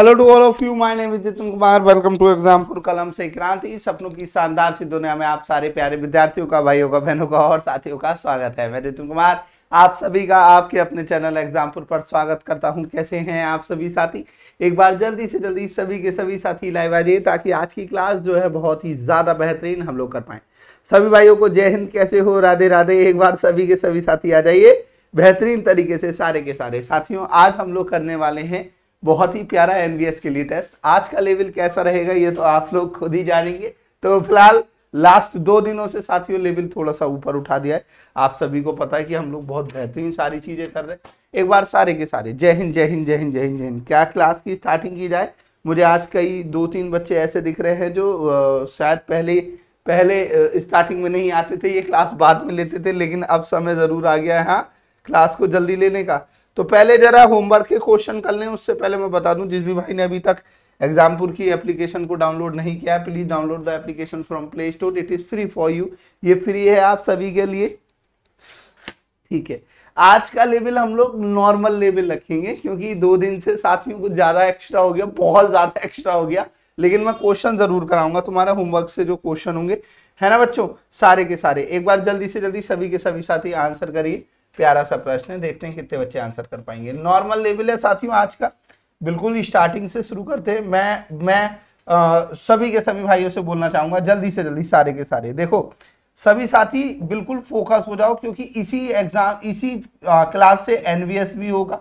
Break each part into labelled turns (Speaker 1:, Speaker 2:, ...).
Speaker 1: hello to all of you my name is Jitin Kumar welcome to Exampur कलम से क्रांति सपनों की शानदार सी दुनिया में आप सारे प्यारे विद्यार्थियों का भाइयों का बहनों का और साथियों का स्वागत है मैं जितिन कुमार आप सभी का आपके अपने चैनल एग्जामपुर पर स्वागत करता हूं कैसे हैं आप सभी साथी एक बार जल्दी से जल्दी सभी के सभी साथी लाइव आ जाइए ताकि आज की क्लास जो है बहुत ही ज़्यादा बेहतरीन हम लोग कर पाएँ सभी भाइयों को जय हिंद कैसे हो राधे राधे एक बार सभी के सभी साथी आ जाइए बेहतरीन तरीके से सारे के सारे साथियों आज हम लोग करने वाले हैं बहुत ही प्यारा एनवीएस के लिए टेस्ट आज का लेवल कैसा रहेगा ये तो आप लोग खुद ही जानेंगे तो फिलहाल लास्ट दो दिनों से साथियों लेवल थोड़ा सा ऊपर उठा दिया है आप सभी को पता है कि हम लोग बहुत बेहतरीन सारी चीजें कर रहे हैं एक बार सारे के सारे जय हिंद जय हिंद जय हिंद जय हिंद जय हिंद क्या क्लास की स्टार्टिंग की जाए मुझे आज कई दो तीन बच्चे ऐसे दिख रहे हैं जो शायद पहले पहले स्टार्टिंग में नहीं आते थे ये क्लास बाद में लेते थे लेकिन अब समय ज़रूर आ गया है हाँ क्लास को जल्दी लेने का तो पहले जरा होमवर्क के क्वेश्चन कर लें उससे पहले मैं बता दूं जिस भी भाई ने अभी तक एग्जामपुर की एप्लीकेशन को डाउनलोड नहीं किया है please download the application from play store it is free for you ये फ्री है आप सभी के लिए ठीक है आज का लेवल हम लोग नॉर्मल लेवल रखेंगे क्योंकि दो दिन से साथियों को ज्यादा एक्स्ट्रा हो गया बहुत ज्यादा एक्स्ट्रा हो गया लेकिन मैं क्वेश्चन जरूर कराऊंगा तुम्हारा होमवर्क से जो क्वेश्चन होंगे है ना बच्चों सारे के सारे एक बार जल्दी से जल्दी सभी के सभी साथी आंसर करिए प्यारा सा प्रश्न है देखते हैं कितने बच्चे आंसर कर पाएंगे नॉर्मल लेवल है साथियों आज का बिल्कुल स्टार्टिंग से शुरू करते हैं मैं मैं आ, सभी के सभी भाइयों से बोलना चाहूंगा जल्दी से जल्दी सारे के सारे देखो सभी साथी बिल्कुल फोकस हो जाओ क्योंकि इसी एग्जाम इसी आ, क्लास से एनवीएस भी होगा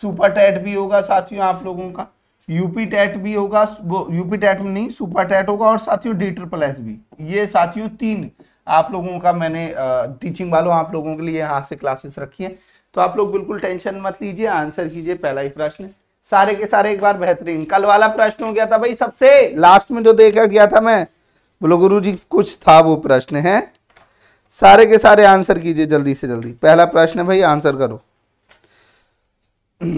Speaker 1: सुपर टेट भी होगा साथियों आप लोगों का यूपी टेट भी होगा यूपी टेट में नहीं सुपर टेट होगा और साथियों डी ट्रिपल एस भी ये साथियों तीन आप लोगों का मैंने टीचिंग वालों आप लोगों के लिए यहाँ से क्लासेस रखी हैं तो आप लोग बिल्कुल टेंशन मत लीजिए आंसर कीजिए पहला ही प्रश्न सारे के सारे एक बार बेहतरीन कल वाला प्रश्न हो गया था भाई सबसे लास्ट में जो देखा गया था मैं बोलो गुरु जी कुछ था वो प्रश्न है सारे के सारे आंसर कीजिए जल्दी से जल्दी पहला प्रश्न भाई आंसर करो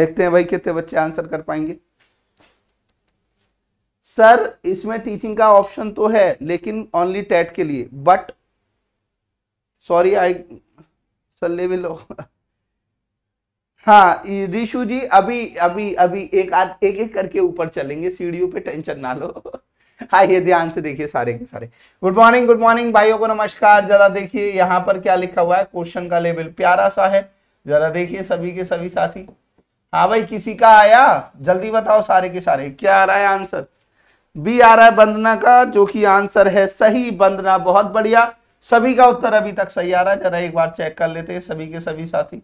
Speaker 1: देखते हैं भाई कितने बच्चे आंसर कर पाएंगे सर इसमें टीचिंग का ऑप्शन तो है लेकिन ओनली टेट के लिए but sorry I sir level हाँ रिशु जी अभी अभी अभी एक आध एक एक करके ऊपर चलेंगे सीढ़ियों पे टेंशन ना लो हाँ ये ध्यान से देखिए सारे के सारे गुड मॉर्निंग गुड मॉर्निंग भाइयों को नमस्कार जरा देखिए यहाँ पर क्या लिखा हुआ है क्वेश्चन का लेवल प्यारा सा है जरा देखिए सभी के सभी साथी हाँ भाई किसी का आया जल्दी बताओ सारे के सारे क्या आ रहा है आंसर बी आ रहा है बंदना का जो कि आंसर है सही बंदना बहुत बढ़िया सभी का उत्तर अभी तक सही आ रहा है जरा एक बार चेक कर लेते हैं सभी के सभी साथी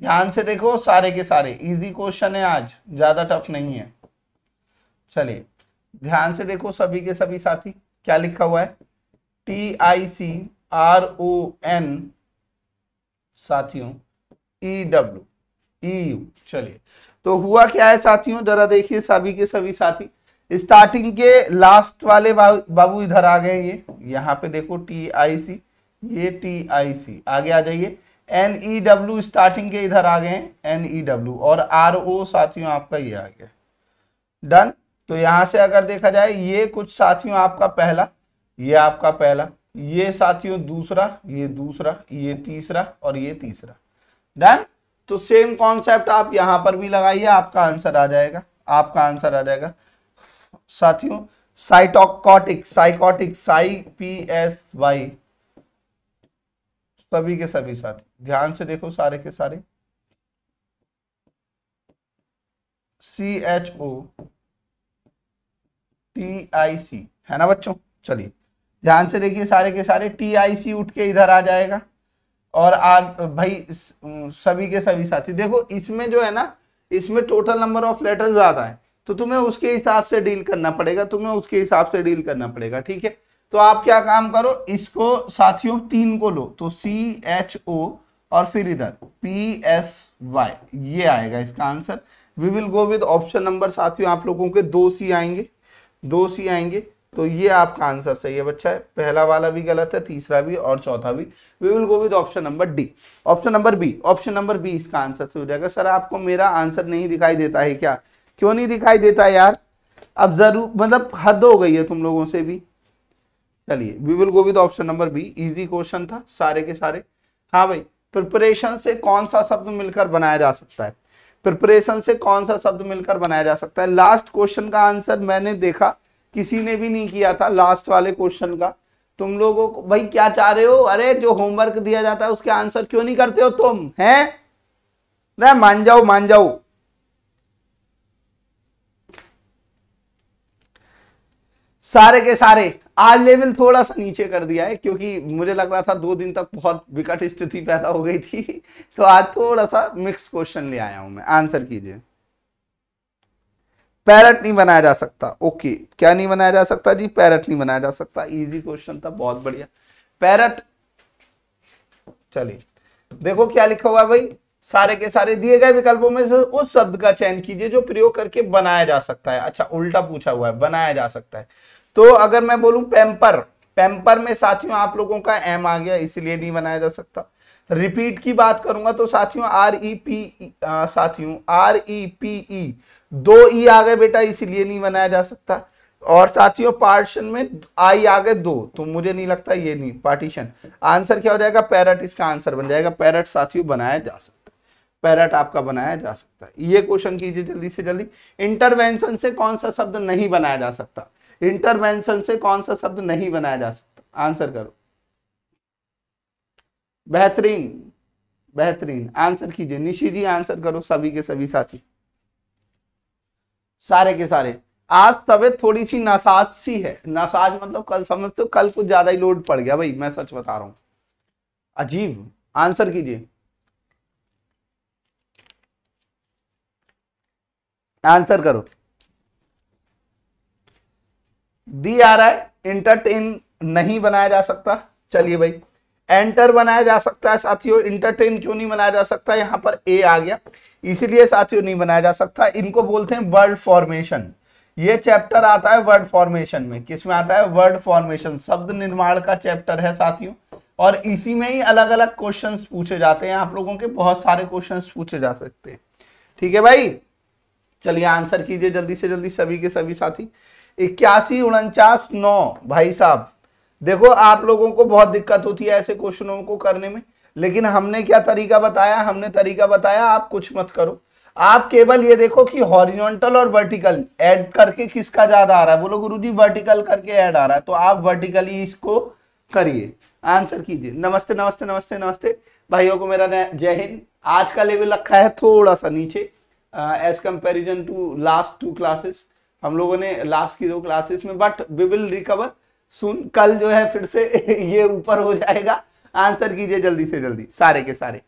Speaker 1: ध्यान से देखो सारे के सारे इजी क्वेश्चन है आज ज्यादा टफ नहीं है चलिए ध्यान से देखो सभी के सभी साथी क्या लिखा हुआ है T I C R O N साथियों ई डब्ल्यू ई यू चलिए तो हुआ क्या है साथियों जरा देखिए सभी के सभी साथी स्टार्टिंग के लास्ट वाले बाबू इधर आ गए ये यहाँ पे देखो टी आई सी ये टी आई सी आगे आ जाइए एन ई डब्ल्यू स्टार्टिंग के इधर आ गए हैं एन ई डब्ल्यू और आर ओ साथियों आपका ये आ गया डन तो यहां से अगर देखा जाए ये कुछ साथियों आपका पहला ये आपका पहला ये साथियों दूसरा ये दूसरा ये तीसरा और ये तीसरा डन तो सेम कॉन्सेप्ट आप यहाँ पर भी लगाइए आपका आंसर आ जाएगा आपका आंसर आ जाएगा साथियों साइटोकॉटिक psychotic psy P S Y सभी के सभी साथी ध्यान से देखो सारे के सारे C H O T I सी है ना बच्चों चलिए ध्यान से देखिए सारे के सारे टी आई सी उठ के इधर आ जाएगा और आग भाई सभी के सभी साथी देखो इसमें जो है ना इसमें टोटल नंबर ऑफ लेटर ज्यादा है तो तुम्हें उसके हिसाब से डील करना पड़ेगा तुम्हें उसके हिसाब से डील करना पड़ेगा ठीक है तो आप क्या काम करो इसको साथियों तीन को लो तो सी एच ओ और फिर इधर पी एस वाई ये आएगा इसका answer we will go with option number साथियों आप लोगों के दो सी आएंगे दो सी आएंगे तो ये आपका आंसर सही है बच्चा है पहला वाला भी गलत है तीसरा भी और चौथा भी we will go with option number D option number B option number B इसका आंसर सही हो जाएगा सर आपको मेरा आंसर नहीं दिखाई देता है क्या क्यों नहीं दिखाई देता यार अब जरूर मतलब हद हो गई है तुम लोगों से भी चलिए we will go with option number B easy question था सारे के सारे हाँ भाई प्रिपरेशन से कौन सा शब्द मिलकर बनाया जा सकता है प्रिपरेशन से कौन सा शब्द मिलकर बनाया जा सकता है लास्ट क्वेश्चन का आंसर मैंने देखा किसी ने भी नहीं किया था लास्ट वाले क्वेश्चन का तुम लोगों को भाई क्या चाह रहे हो अरे जो होमवर्क दिया जाता है उसके आंसर क्यों नहीं करते हो तुम हैं मान जाओ मान जाओ सारे के सारे आज लेवल थोड़ा सा नीचे कर दिया है क्योंकि मुझे लग रहा था दो दिन तक बहुत विकट स्थिति पैदा हो गई थी तो आज थोड़ा सा मिक्स क्वेश्चन ले आया हूं मैं आंसर कीजिए पैरट नहीं बनाया जा सकता ओके क्या नहीं बनाया जा सकता जी पैरट नहीं बनाया जा सकता इजी क्वेश्चन था बहुत बढ़िया पैरट चलिए देखो क्या लिखा हुआ भाई सारे के सारे दिए गए विकल्पों में से उस शब्द का चयन कीजिए जो प्रयोग करके बनाया जा सकता है अच्छा उल्टा पूछा हुआ है बनाया जा सकता है तो अगर मैं बोलूं पेम्पर पेम्पर में साथियों आप लोगों का एम आ गया इसीलिए नहीं बनाया जा सकता रिपीट की बात करूंगा तो साथियों आर ई पी साथियों आर ई पी ई दो ई e आ गए बेटा इसीलिए नहीं बनाया जा सकता और साथियों पार्टीशन में आई आ गए दो तो मुझे नहीं लगता ये नहीं पार्टीशन आंसर क्या हो जाएगा पैरट इसका आंसर बन जाएगा पैरट साथियों बनाया जा सकता पैरट आपका बनाया जा सकता है ये क्वेश्चन कीजिए जल्दी से जल्दी इंटरवेंशन से कौन सा शब्द नहीं बनाया जा सकता इंटरवेंशन से कौन सा शब्द नहीं बनाया जा सकता आंसर करो बेहतरीन बेहतरीन आंसर कीजिए निशी जी आंसर करो सभी के सभी साथी सारे के सारे आज तबियत थोड़ी सी नासाज सी है नासाज मतलब कल समझते हो कल कुछ ज्यादा ही लोड पड़ गया भाई मैं सच बता रहा हूं अजीब आंसर कीजिए आंसर करो डी आ रहा है इंटरटेन नहीं बनाया जा सकता चलिए भाई एंटर बनाया जा सकता है साथियों इंटरटेन क्यों नहीं बनाया जा सकता यहां पर ए आ गया इसीलिए साथियों नहीं बनाया जा सकता इनको बोलते हैं वर्ड फॉर्मेशन ये चैप्टर आता है वर्ड फॉर्मेशन में किसमें आता है वर्ड फॉर्मेशन शब्द निर्माण का चैप्टर है साथियों और इसी में ही अलग अलग क्वेश्चन पूछे जाते हैं आप लोगों के बहुत सारे क्वेश्चन पूछे जा सकते हैं ठीक है भाई चलिए आंसर कीजिए जल्दी से जल्दी सभी के सभी साथी इक्यासी उनचास नौ भाई साहब देखो आप लोगों को बहुत दिक्कत होती है ऐसे क्वेश्चनों को करने में लेकिन हमने क्या तरीका बताया हमने तरीका बताया आप कुछ मत करो आप केवल ये देखो कि हॉरिजॉन्टल और वर्टिकल ऐड करके किसका ज्यादा आ रहा है बोलो गुरुजी वर्टिकल करके ऐड आ रहा है तो आप वर्टिकली इसको करिए आंसर कीजिए नमस्ते नमस्ते नमस्ते नमस्ते भाइयों को मेरा जय हिंद आज का लेवल रखा है थोड़ा सा नीचे as comparison to last two classes हम लोगों ने लास्ट की दो क्लासेस में but we will recover soon कल जो है फिर से ये ऊपर हो जाएगा आंसर कीजिए जल्दी से जल्दी सारे के सारे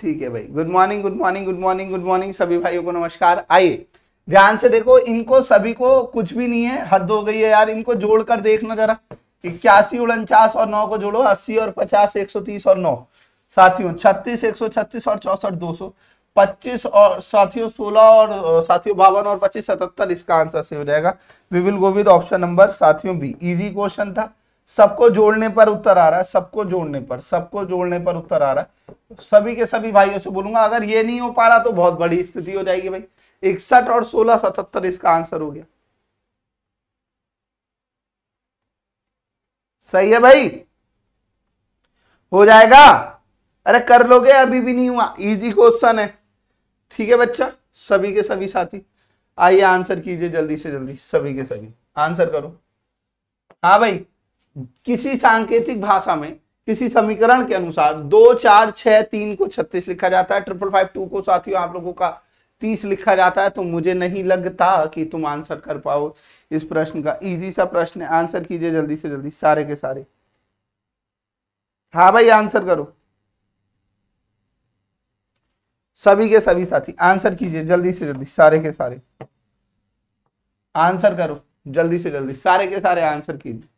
Speaker 1: ठीक है भाई good morning good morning good morning good morning सभी भाइयों को नमस्कार आइए ध्यान से देखो इनको सभी को कुछ भी नहीं है हद हो गई है यार इनको जोड़कर देखना जरा इक्यासी उनचास और नौ को जोड़ो अस्सी और पचास एक सौ तीस और नौ साथियों छत्तीस एक सौ छत्तीस और चौसठ दो सौ 25 और साथियों 16 और साथियों बावन और 25 सतहत्तर इसका आंसर सही हो जाएगा we will go with option number साथियों बी इजी क्वेश्चन था सबको जोड़ने पर उत्तर आ रहा है सबको जोड़ने पर सबको जोड़ने पर उत्तर आ रहा है सभी के सभी भाइयों से बोलूंगा अगर ये नहीं हो पा रहा तो बहुत बड़ी स्थिति हो जाएगी भाई इकसठ और सोलह सतहत्तर इसका आंसर हो गया सही है भाई हो जाएगा अरे कर लोगे अभी भी नहीं हुआ इजी क्वेश्चन है ठीक है बच्चा सभी के सभी साथी आइए आंसर कीजिए जल्दी से जल्दी सभी के सभी आंसर करो हाँ भाई किसी सांकेतिक भाषा में किसी समीकरण के अनुसार दो चार छह तीन को छत्तीस लिखा जाता है ट्रिपल फाइव टू को साथियों आप लोगों का तीस लिखा जाता है तो मुझे नहीं लगता कि तुम आंसर कर पाओ इस प्रश्न का इजी सा प्रश्न है आंसर कीजिए जल्दी से जल्दी सारे के सारे हाँ भाई आंसर करो सभी के सभी साथी आंसर कीजिए जल्दी से जल्दी सारे के सारे आंसर करो जल्दी से जल्दी सारे के सारे आंसर कीजिए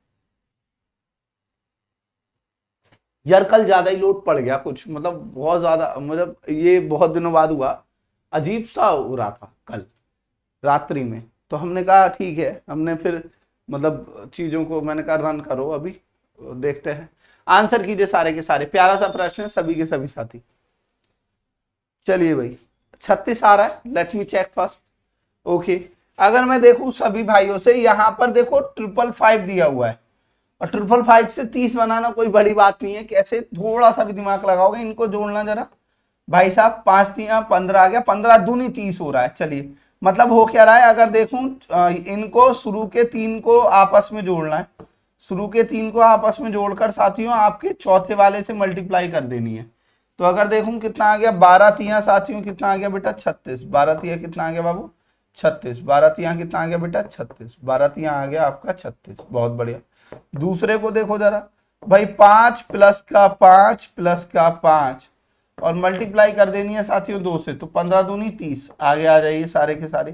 Speaker 1: यार कल ज्यादा ही लोड पड़ गया कुछ मतलब बहुत ज्यादा मतलब ये बहुत दिनों बाद हुआ अजीब सा हो रहा था कल रात्रि में तो हमने कहा ठीक है हमने फिर मतलब चीजों को मैंने कहा रन करो अभी देखते हैं आंसर कीजिए सारे के सारे प्यारा सा प्रश्न है सभी के सभी साथी चलिए भाई छत्तीस आ रहा है let me check first okay अगर मैं देखूं सभी भाइयों से यहाँ पर देखो ट्रिपल फाइव दिया हुआ है और ट्रिपल फाइव से तीस बनाना कोई बड़ी बात नहीं है कैसे थोड़ा सा भी दिमाग लगाओगे इनको जोड़ना जरा भाई साहब पांच तीन हाँ, पंद्रह आ गया पंद्रह दूनी तीस हो रहा है चलिए मतलब हो क्या रहा है अगर देखूं इनको शुरू के तीन को आपस में जोड़ना है शुरू के तीन को आपस में जोड़कर साथियों आपके चौथे वाले से मल्टीप्लाई कर देनी है तो अगर देखूं कितना आ गया बारह तिया साथियों कितना आ गया बेटा छत्तीस बारह तिया कितना आ गया बाबू छत्तीस बारह तिया कितना आ गया बेटा छत्तीस बारह तिया आ गया आपका छत्तीस बहुत बढ़िया दूसरे को देखो जरा भाई पांच प्लस का पांच प्लस का पांच और मल्टीप्लाई कर देनी है साथियों दो से तो पंद्रह दूनी तीस आगे आ जाइए सारे के सारे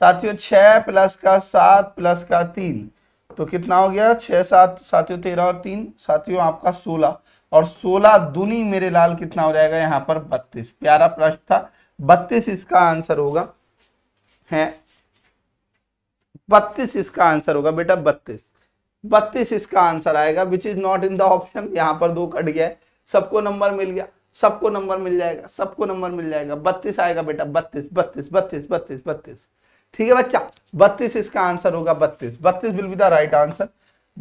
Speaker 1: साथियों छ प्लस का सात प्लस का तीन तो कितना हो गया छह सात साथियों तेरह और तीन साथियों आपका सोलह और सोलह दुनी मेरे लाल कितना हो जाएगा यहां पर बत्तीस प्यारा प्रश्न था बत्तीस इसका आंसर होगा है बत्तीस इसका आंसर होगा बेटा 32 32 इसका आंसर आएगा which is not in the option यहां पर दो कट गया है सबको नंबर मिल गया सबको नंबर मिल जाएगा सबको नंबर मिल जाएगा बत्तीस आएगा बेटा बत्तीस बत्तीस बत्तीस बत्तीस बत्तीस ठीक है बच्चा बत्तीस इसका आंसर होगा बत्तीस बत्तीस will be the right answer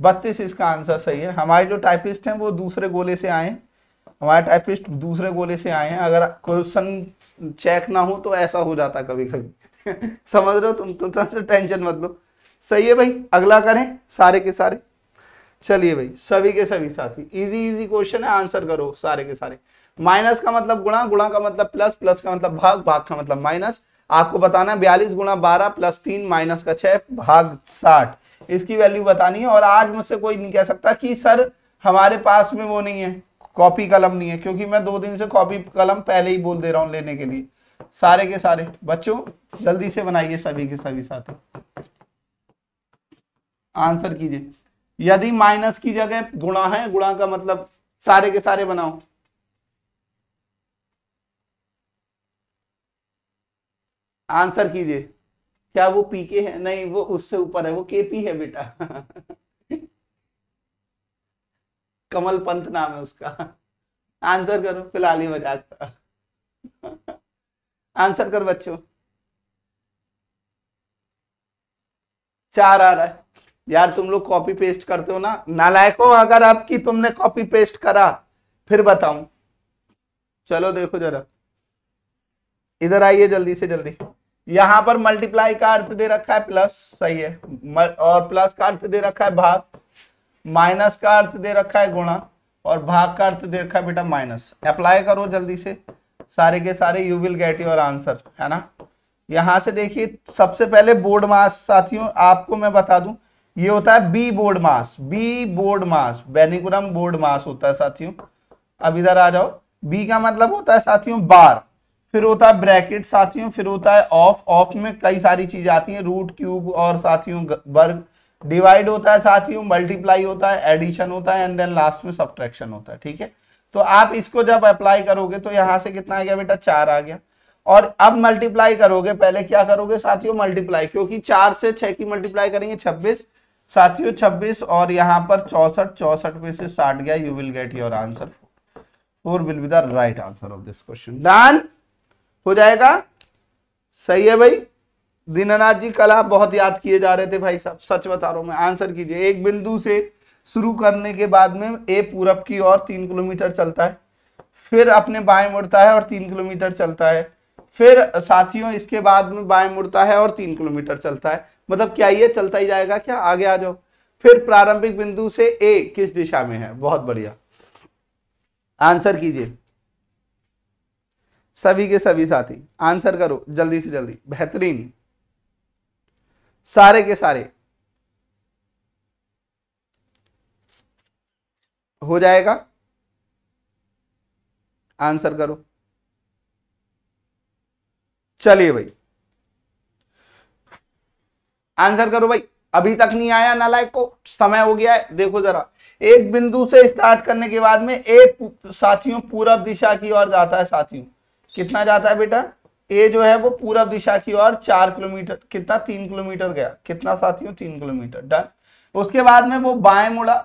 Speaker 1: बत्तीस इसका आंसर सही है हमारे जो टाइपिस्ट हैं वो दूसरे गोले से आए हमारे टाइपिस्ट दूसरे गोले से आए हैं अगर क्वेश्चन चेक ना हो तो ऐसा हो जाता कभी कभी समझ रहे हो तुम तुम तो टेंशन मत लो सही है भाई अगला करें सारे के सारे चलिए भाई सभी के सभी साथी इजी इजी क्वेश्चन है आंसर करो सारे के सारे माइनस का मतलब गुणा गुणा का मतलब प्लस प्लस का मतलब भाग भाग का मतलब माइनस आपको बताना है बयालीस गुणा बारह प्लस तीन माइनस का छह भाग साठ इसकी वैल्यू बतानी है और आज मुझसे कोई नहीं कह सकता कि सर हमारे पास में वो नहीं है कॉपी कलम नहीं है क्योंकि मैं दो दिन से कॉपी कलम पहले ही बोल दे रहा हूं लेने के लिए सारे के सारे बच्चों जल्दी से बनाइए सभी के सभी साथी आंसर कीजिए यदि माइनस की जगह गुणा है गुणा का मतलब सारे के सारे बनाओ आंसर कीजिए क्या वो पीके है नहीं वो उससे ऊपर है वो के पी है बेटा कमल पंत नाम है उसका आंसर करो फिलहाल ही मजाक था आंसर कर बच्चों चार आ रहा है यार तुम लोग कॉपी पेस्ट करते हो ना नालायकों अगर आपकी तुमने कॉपी पेस्ट करा फिर बताऊं चलो देखो जरा इधर आइए जल्दी से जल्दी यहां पर मल्टीप्लाई का अर्थ दे रखा है प्लस सही है और प्लस का अर्थ दे रखा है भाग माइनस का अर्थ दे रखा है गुणा और भाग का अर्थ दे रखा है बेटा माइनस अप्लाई करो जल्दी से सारे के सारे you will get your answer है ना यहां से देखिए सबसे पहले बोर्ड मास साथियों आपको मैं बता दूं ये होता है BODMAS BODMAS बेनिकुरम बोर्ड मास होता है साथियों अब इधर आ जाओ बी का मतलब होता है साथियों बार फिर होता है ब्रैकेट साथियों फिर होता है ऑफ ऑफ में कई सारी चीज आती है रूट क्यूब और साथियों वर्ग डिवाइड होता है साथियों मल्टीप्लाई होता है एडिशन होता है एंड देन लास्ट में सब्ट्रैक्शन होता है ठीक है तो आप इसको जब अप्लाई करोगे तो यहां से कितना आ गया बेटा चार आ गया और अब मल्टीप्लाई करोगे पहले क्या करोगे साथियों मल्टीप्लाई क्योंकि चार से छह की मल्टीप्लाई करेंगे छब्बीस साथियों छब्बीस और यहां पर चौसठ चौसठ में से साठ गया you will get your answer four will be the right answer of this question done हो जाएगा सही है भाई दीनानाथ जी कला बहुत याद किए जा रहे थे भाई साहब सच बता रहा हूं मैं आंसर कीजिए एक बिंदु से शुरू करने के बाद में ए पूरब की ओर तीन किलोमीटर चलता है फिर अपने बाएं मुड़ता है और तीन किलोमीटर चलता है फिर साथियों इसके बाद में बाएं मुड़ता है और तीन किलोमीटर चलता है मतलब क्या ये चलता ही जाएगा क्या आगे आ जाओ फिर प्रारंभिक बिंदु से ए किस दिशा में है बहुत बढ़िया आंसर कीजिए सभी के सभी साथी आंसर करो जल्दी से जल्दी बेहतरीन सारे के सारे हो जाएगा आंसर करो चलिए भाई आंसर करो भाई अभी तक नहीं आया नालायक को समय हो गया है देखो जरा एक बिंदु से स्टार्ट करने के बाद में एक साथियों पूरब दिशा की ओर जाता है साथियों कितना जाता है बेटा ए जो है वो पूरब दिशा की ओर चार किलोमीटर कितना तीन किलोमीटर गया कितना साथियों तीन किलोमीटर डन उसके बाद में वो बाएं मुड़ा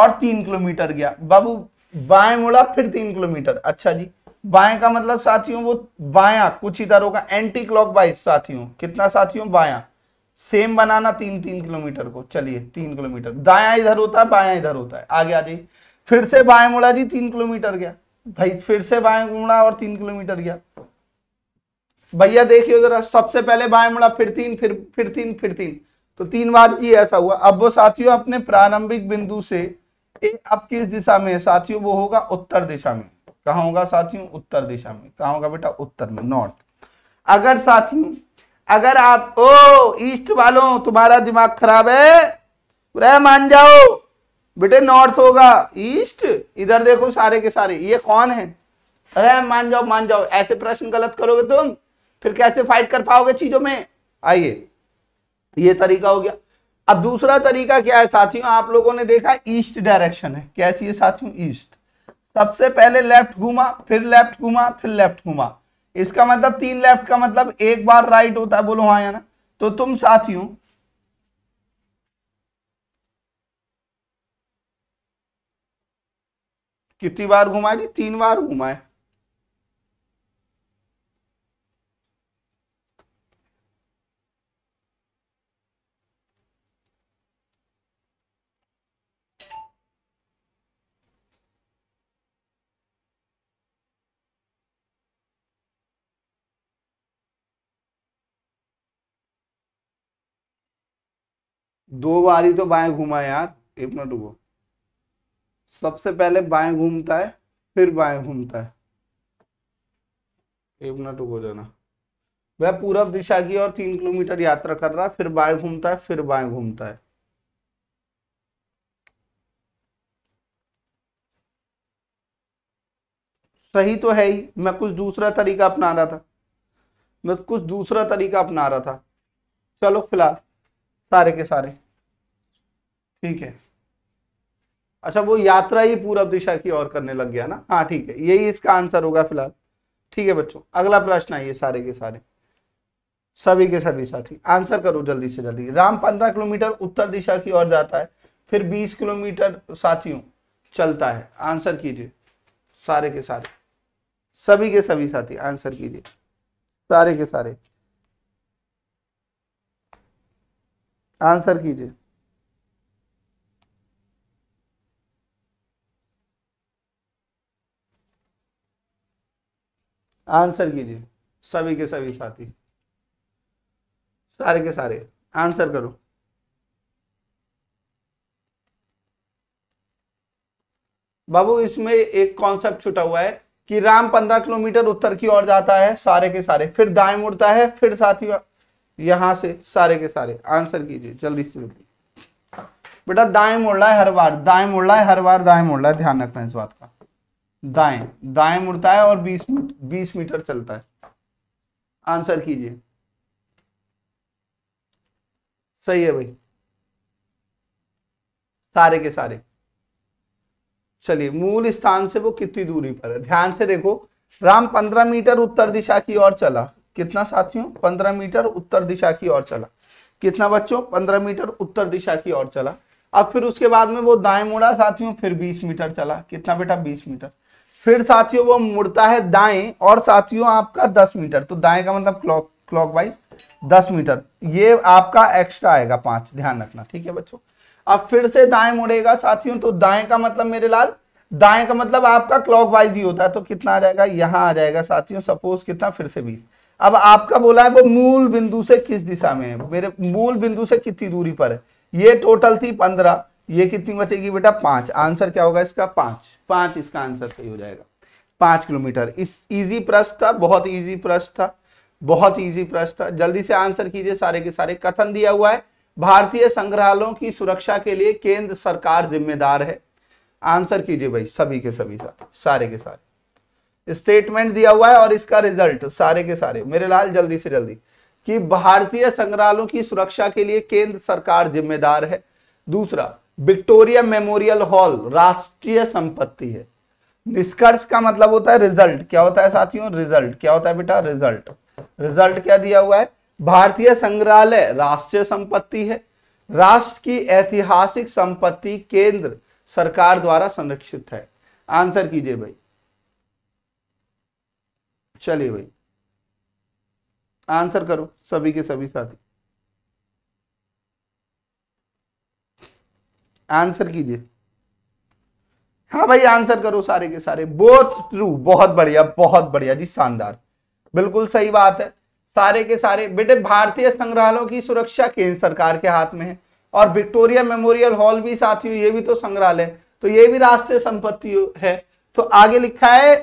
Speaker 1: और तीन किलोमीटर गया बाबू बाएं मुड़ा फिर तीन किलोमीटर अच्छा जी बाएं का मतलब साथियों वो बाया कुछ इधर होगा एंटी क्लॉकवाइज साथियों कितना साथियों बाया सेम बनाना तीन तीन किलोमीटर को चलिए तीन किलोमीटर दाया इधर होता है बाया इधर होता है आगे आ जाइए फिर से बाएं मुड़ा जी तीन किलोमीटर गया भाई फिर से बाएं मुड़ा और तीन किलोमीटर गया भैया देखिए जरा सबसे पहले बाएं मुड़ा फिर तीन फिर फिर तीन फिर तीन तो तीन बार ये ऐसा हुआ अब वो साथियों अपने प्रारंभिक बिंदु से अब किस दिशा में है साथियों वो होगा उत्तर दिशा में कहा होगा साथियों उत्तर दिशा में कहा होगा बेटा उत्तर में नॉर्थ अगर साथियों अगर आप ओ ईस्ट वालों तुम्हारा दिमाग खराब है मान जाओ बेटे नॉर्थ होगा ईस्ट इधर देखो सारे के सारे ये कौन है अरे मान जाओ मान जाओ ऐसे प्रश्न गलत करोगे तुम फिर कैसे फाइट कर पाओगे चीजों में आइए ये तरीका हो गया अब दूसरा तरीका क्या है साथियों आप लोगों ने देखा ईस्ट डायरेक्शन है कैसी है साथियों ईस्ट सबसे पहले लेफ्ट घुमा फिर लेफ्ट घुमा फिर लेफ्ट घुमा इसका मतलब तीन लेफ्ट का मतलब एक बार राइट होता है बोलो हाँ या ना तो तुम साथियों कितनी बार घुमाए जी तीन बार घुमाए दो बार ही तो बाएं घुमा यार एक मिनट रुको सबसे पहले बाएं घूमता है फिर बाएं घूमता है एक मिनट रुको जाना वह पूरब दिशा की और तीन किलोमीटर यात्रा कर रहा है फिर बाएं घूमता है फिर बाएं घूमता है सही तो है ही मैं कुछ दूसरा तरीका अपना रहा था मैं कुछ दूसरा तरीका अपना रहा था चलो फिलहाल सारे के सारे ठीक है अच्छा वो यात्रा ही पूरब दिशा की ओर करने लग गया ना हाँ ठीक है यही इसका आंसर होगा फिलहाल ठीक है बच्चों अगला प्रश्न है ये सारे के सारे सभी के सभी साथी आंसर करो जल्दी से जल्दी राम पंद्रह किलोमीटर उत्तर दिशा की ओर जाता है फिर बीस किलोमीटर साथियों चलता है आंसर कीजिए सारे के सारे सभी के सभी साथी आंसर कीजिए सारे के सारे आंसर कीजिए आंसर कीजिए सभी के सभी साथी सारे के सारे आंसर करो बाबू इसमें एक कॉन्सेप्ट छुटा हुआ है कि राम पंद्रह किलोमीटर उत्तर की ओर जाता है सारे के सारे फिर दाएं मुड़ता है फिर साथियों यहां से सारे के सारे आंसर कीजिए जल्दी से जल्दी बेटा दाएं मुड़ रहा है हर बार दाएं मुड़ रहा है हर बार दाएं मुड़ रहा है ध्यान रखना इस बात का दाएं दाएं मुड़ता है और 20 20 मीटर चलता है आंसर कीजिए सही है भाई सारे के सारे चलिए मूल स्थान से वो कितनी दूरी पर है ध्यान से देखो राम पंद्रह मीटर उत्तर दिशा की ओर चला कितना साथियों पंद्रह मीटर उत्तर दिशा की ओर चला कितना बच्चों पंद्रह मीटर उत्तर दिशा की ओर चला अब फिर उसके बाद में वो दाएं मुड़ा साथियों फिर बीस मीटर चला कितना बेटा बीस मीटर फिर साथियों वो मुड़ता है दाएं और साथियों आपका 10 मीटर तो दाएं का मतलब क्लॉक क्लॉक वाइज दस मीटर ये आपका एक्स्ट्रा आएगा पांच ध्यान रखना ठीक है बच्चों अब फिर से दाएं मुड़ेगा साथियों तो दाएं का मतलब मेरे लाल दाएं का मतलब आपका क्लॉक वाइज ही होता है तो कितना आ जाएगा यहाँ आ जाएगा साथियों सपोज कितना फिर से बीस अब आपका बोला है वो मूल बिंदु से किस दिशा में है मेरे मूल बिंदु से कितनी दूरी पर है ये टोटल थी पंद्रह ये कितनी बचेगी बेटा पांच आंसर क्या होगा इसका पांच पांच इसका आंसर सही हो जाएगा पांच किलोमीटर इस इजी प्रश्न था बहुत इजी प्रश्न था बहुत इजी प्रश्न था जल्दी से आंसर कीजिए सारे के सारे कथन दिया हुआ है भारतीय संग्रहालयों की सुरक्षा के लिए केंद्र सरकार जिम्मेदार है आंसर कीजिए भाई सभी के सभी साथ सारे के सारे स्टेटमेंट दिया हुआ है और इसका रिजल्ट सारे के सारे मेरे लाल जल्दी से जल्दी कि भारतीय संग्रहालयों की सुरक्षा के लिए केंद्र सरकार जिम्मेदार है दूसरा विक्टोरिया मेमोरियल हॉल राष्ट्रीय संपत्ति है निष्कर्ष का मतलब होता है रिजल्ट क्या होता है साथियों रिजल्ट क्या होता है बेटा रिजल्ट रिजल्ट क्या दिया हुआ है भारतीय संग्रहालय राष्ट्रीय संपत्ति है राष्ट्र की ऐतिहासिक संपत्ति केंद्र सरकार द्वारा संरक्षित है आंसर कीजिए भाई चलिए भाई आंसर करो सभी के सभी साथी आंसर कीजिए हाँ भाई आंसर करो सारे के सारे बोथ ट्रू बहुत बढ़िया बहुत बढ़िया जी शानदार बिल्कुल सही बात है सारे के सारे बेटे भारतीय संग्रहालयों की सुरक्षा केंद्र सरकार के हाथ में है और विक्टोरिया मेमोरियल हॉल भी साथियों ये भी तो संग्रहालय तो ये भी राष्ट्रीय संपत्ति है तो आगे लिखा है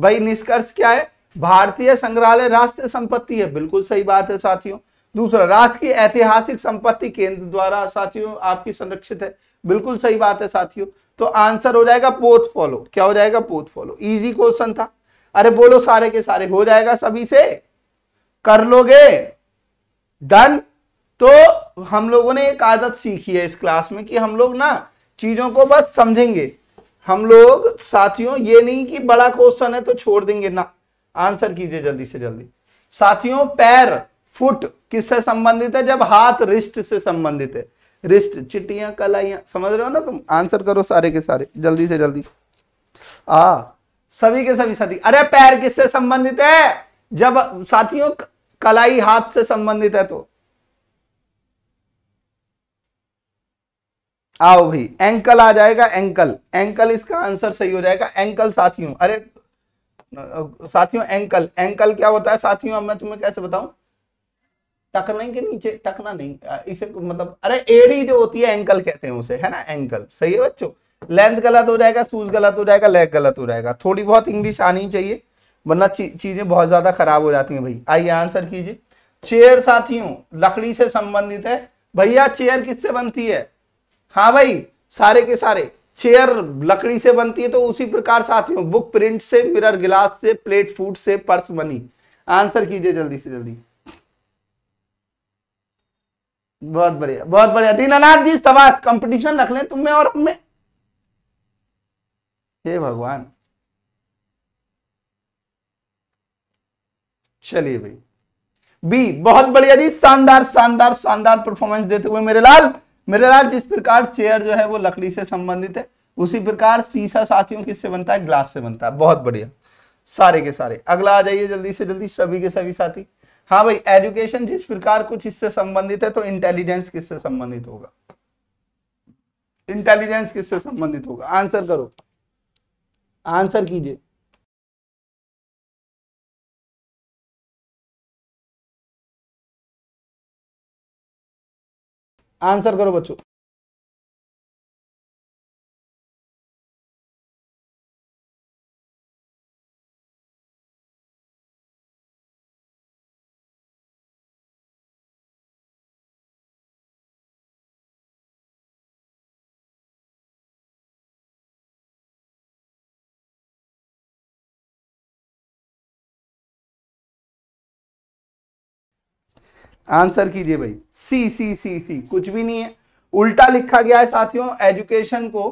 Speaker 1: भाई निष्कर्ष क्या है भारतीय संग्रहालय राष्ट्रीय संपत्ति है बिल्कुल सही बात है साथियों दूसरा राष्ट्र की ऐतिहासिक संपत्ति केंद्र द्वारा साथियों आपकी संरक्षित है बिल्कुल सही बात है साथियों तो आंसर हो जाएगा पोथ फॉलो क्या हो जाएगा पोथ फॉलो इजी क्वेश्चन था अरे बोलो सारे के सारे हो जाएगा सभी से कर लोगे डन तो हम लोगों ने एक आदत सीखी है इस क्लास में कि हम लोग ना चीजों को बस समझेंगे हम लोग साथियों ये नहीं कि बड़ा क्वेश्चन है तो छोड़ देंगे ना आंसर कीजिए जल्दी से जल्दी साथियों पैर फुट किससे संबंधित है जब हाथ रिस्ट से संबंधित है रिस्ट चिटियां कलाइया समझ रहे हो ना तुम आंसर करो सारे के सारे जल्दी से जल्दी आ सभी के सभी साथी अरे पैर किससे संबंधित है जब साथियों कलाई हाथ से संबंधित है तो आओ भाई एंकल आ जाएगा एंकल एंकल इसका आंसर सही हो जाएगा एंकल साथियों अरे साथियों एंकल एंकल क्या होता है साथियों अब मैं तुम्हें कैसे बताऊं टकने के नीचे टकना नहीं इसे मतलब अरे एड़ी जो होती है एंकल कहते हैं उसे है ना एंकल सही है बच्चों लेंथ गलत हो जाएगा सूज गलत हो जाएगा लेग गलत हो जाएगा थोड़ी बहुत इंग्लिश आनी चाहिए वरना चीजें बहुत ज्यादा खराब हो जाती हैं भाई आइए आंसर कीजिए चेयर साथियों लकड़ी से संबंधित है भैया चेयर किससे बनती है हाँ भाई सारे के सारे चेयर लकड़ी से बनती है तो उसी प्रकार साथियों बुक प्रिंट से मिरर गिलास से प्लेट फूड से पर्स बनी आंसर कीजिए जल्दी से जल्दी बहुत बढ़िया बहुत बढ़िया दीनानाथ जी सवास कंपटीशन रख लें तुम्हें और हम हे भगवान चलिए भाई बी बहुत बढ़िया जी शानदार शानदार शानदार परफॉर्मेंस देते हुए मेरे लाल मेरे लाल जिस प्रकार चेयर जो है वो लकड़ी से संबंधित है उसी प्रकार सीसा साथियों किससे बनता है ग्लास से बनता है बहुत बढ़िया सारे के सारे अगला आ जाइए जल्दी से जल्दी सभी के सभी साथी हाँ भाई एजुकेशन जिस प्रकार कुछ इससे संबंधित है तो इंटेलिजेंस किससे संबंधित होगा इंटेलिजेंस किससे संबंधित होगा आंसर करो आंसर कीजिए आंसर करो बच्चों आंसर कीजिए भाई सी सी सी सी कुछ भी नहीं है उल्टा लिखा गया है साथियों एजुकेशन को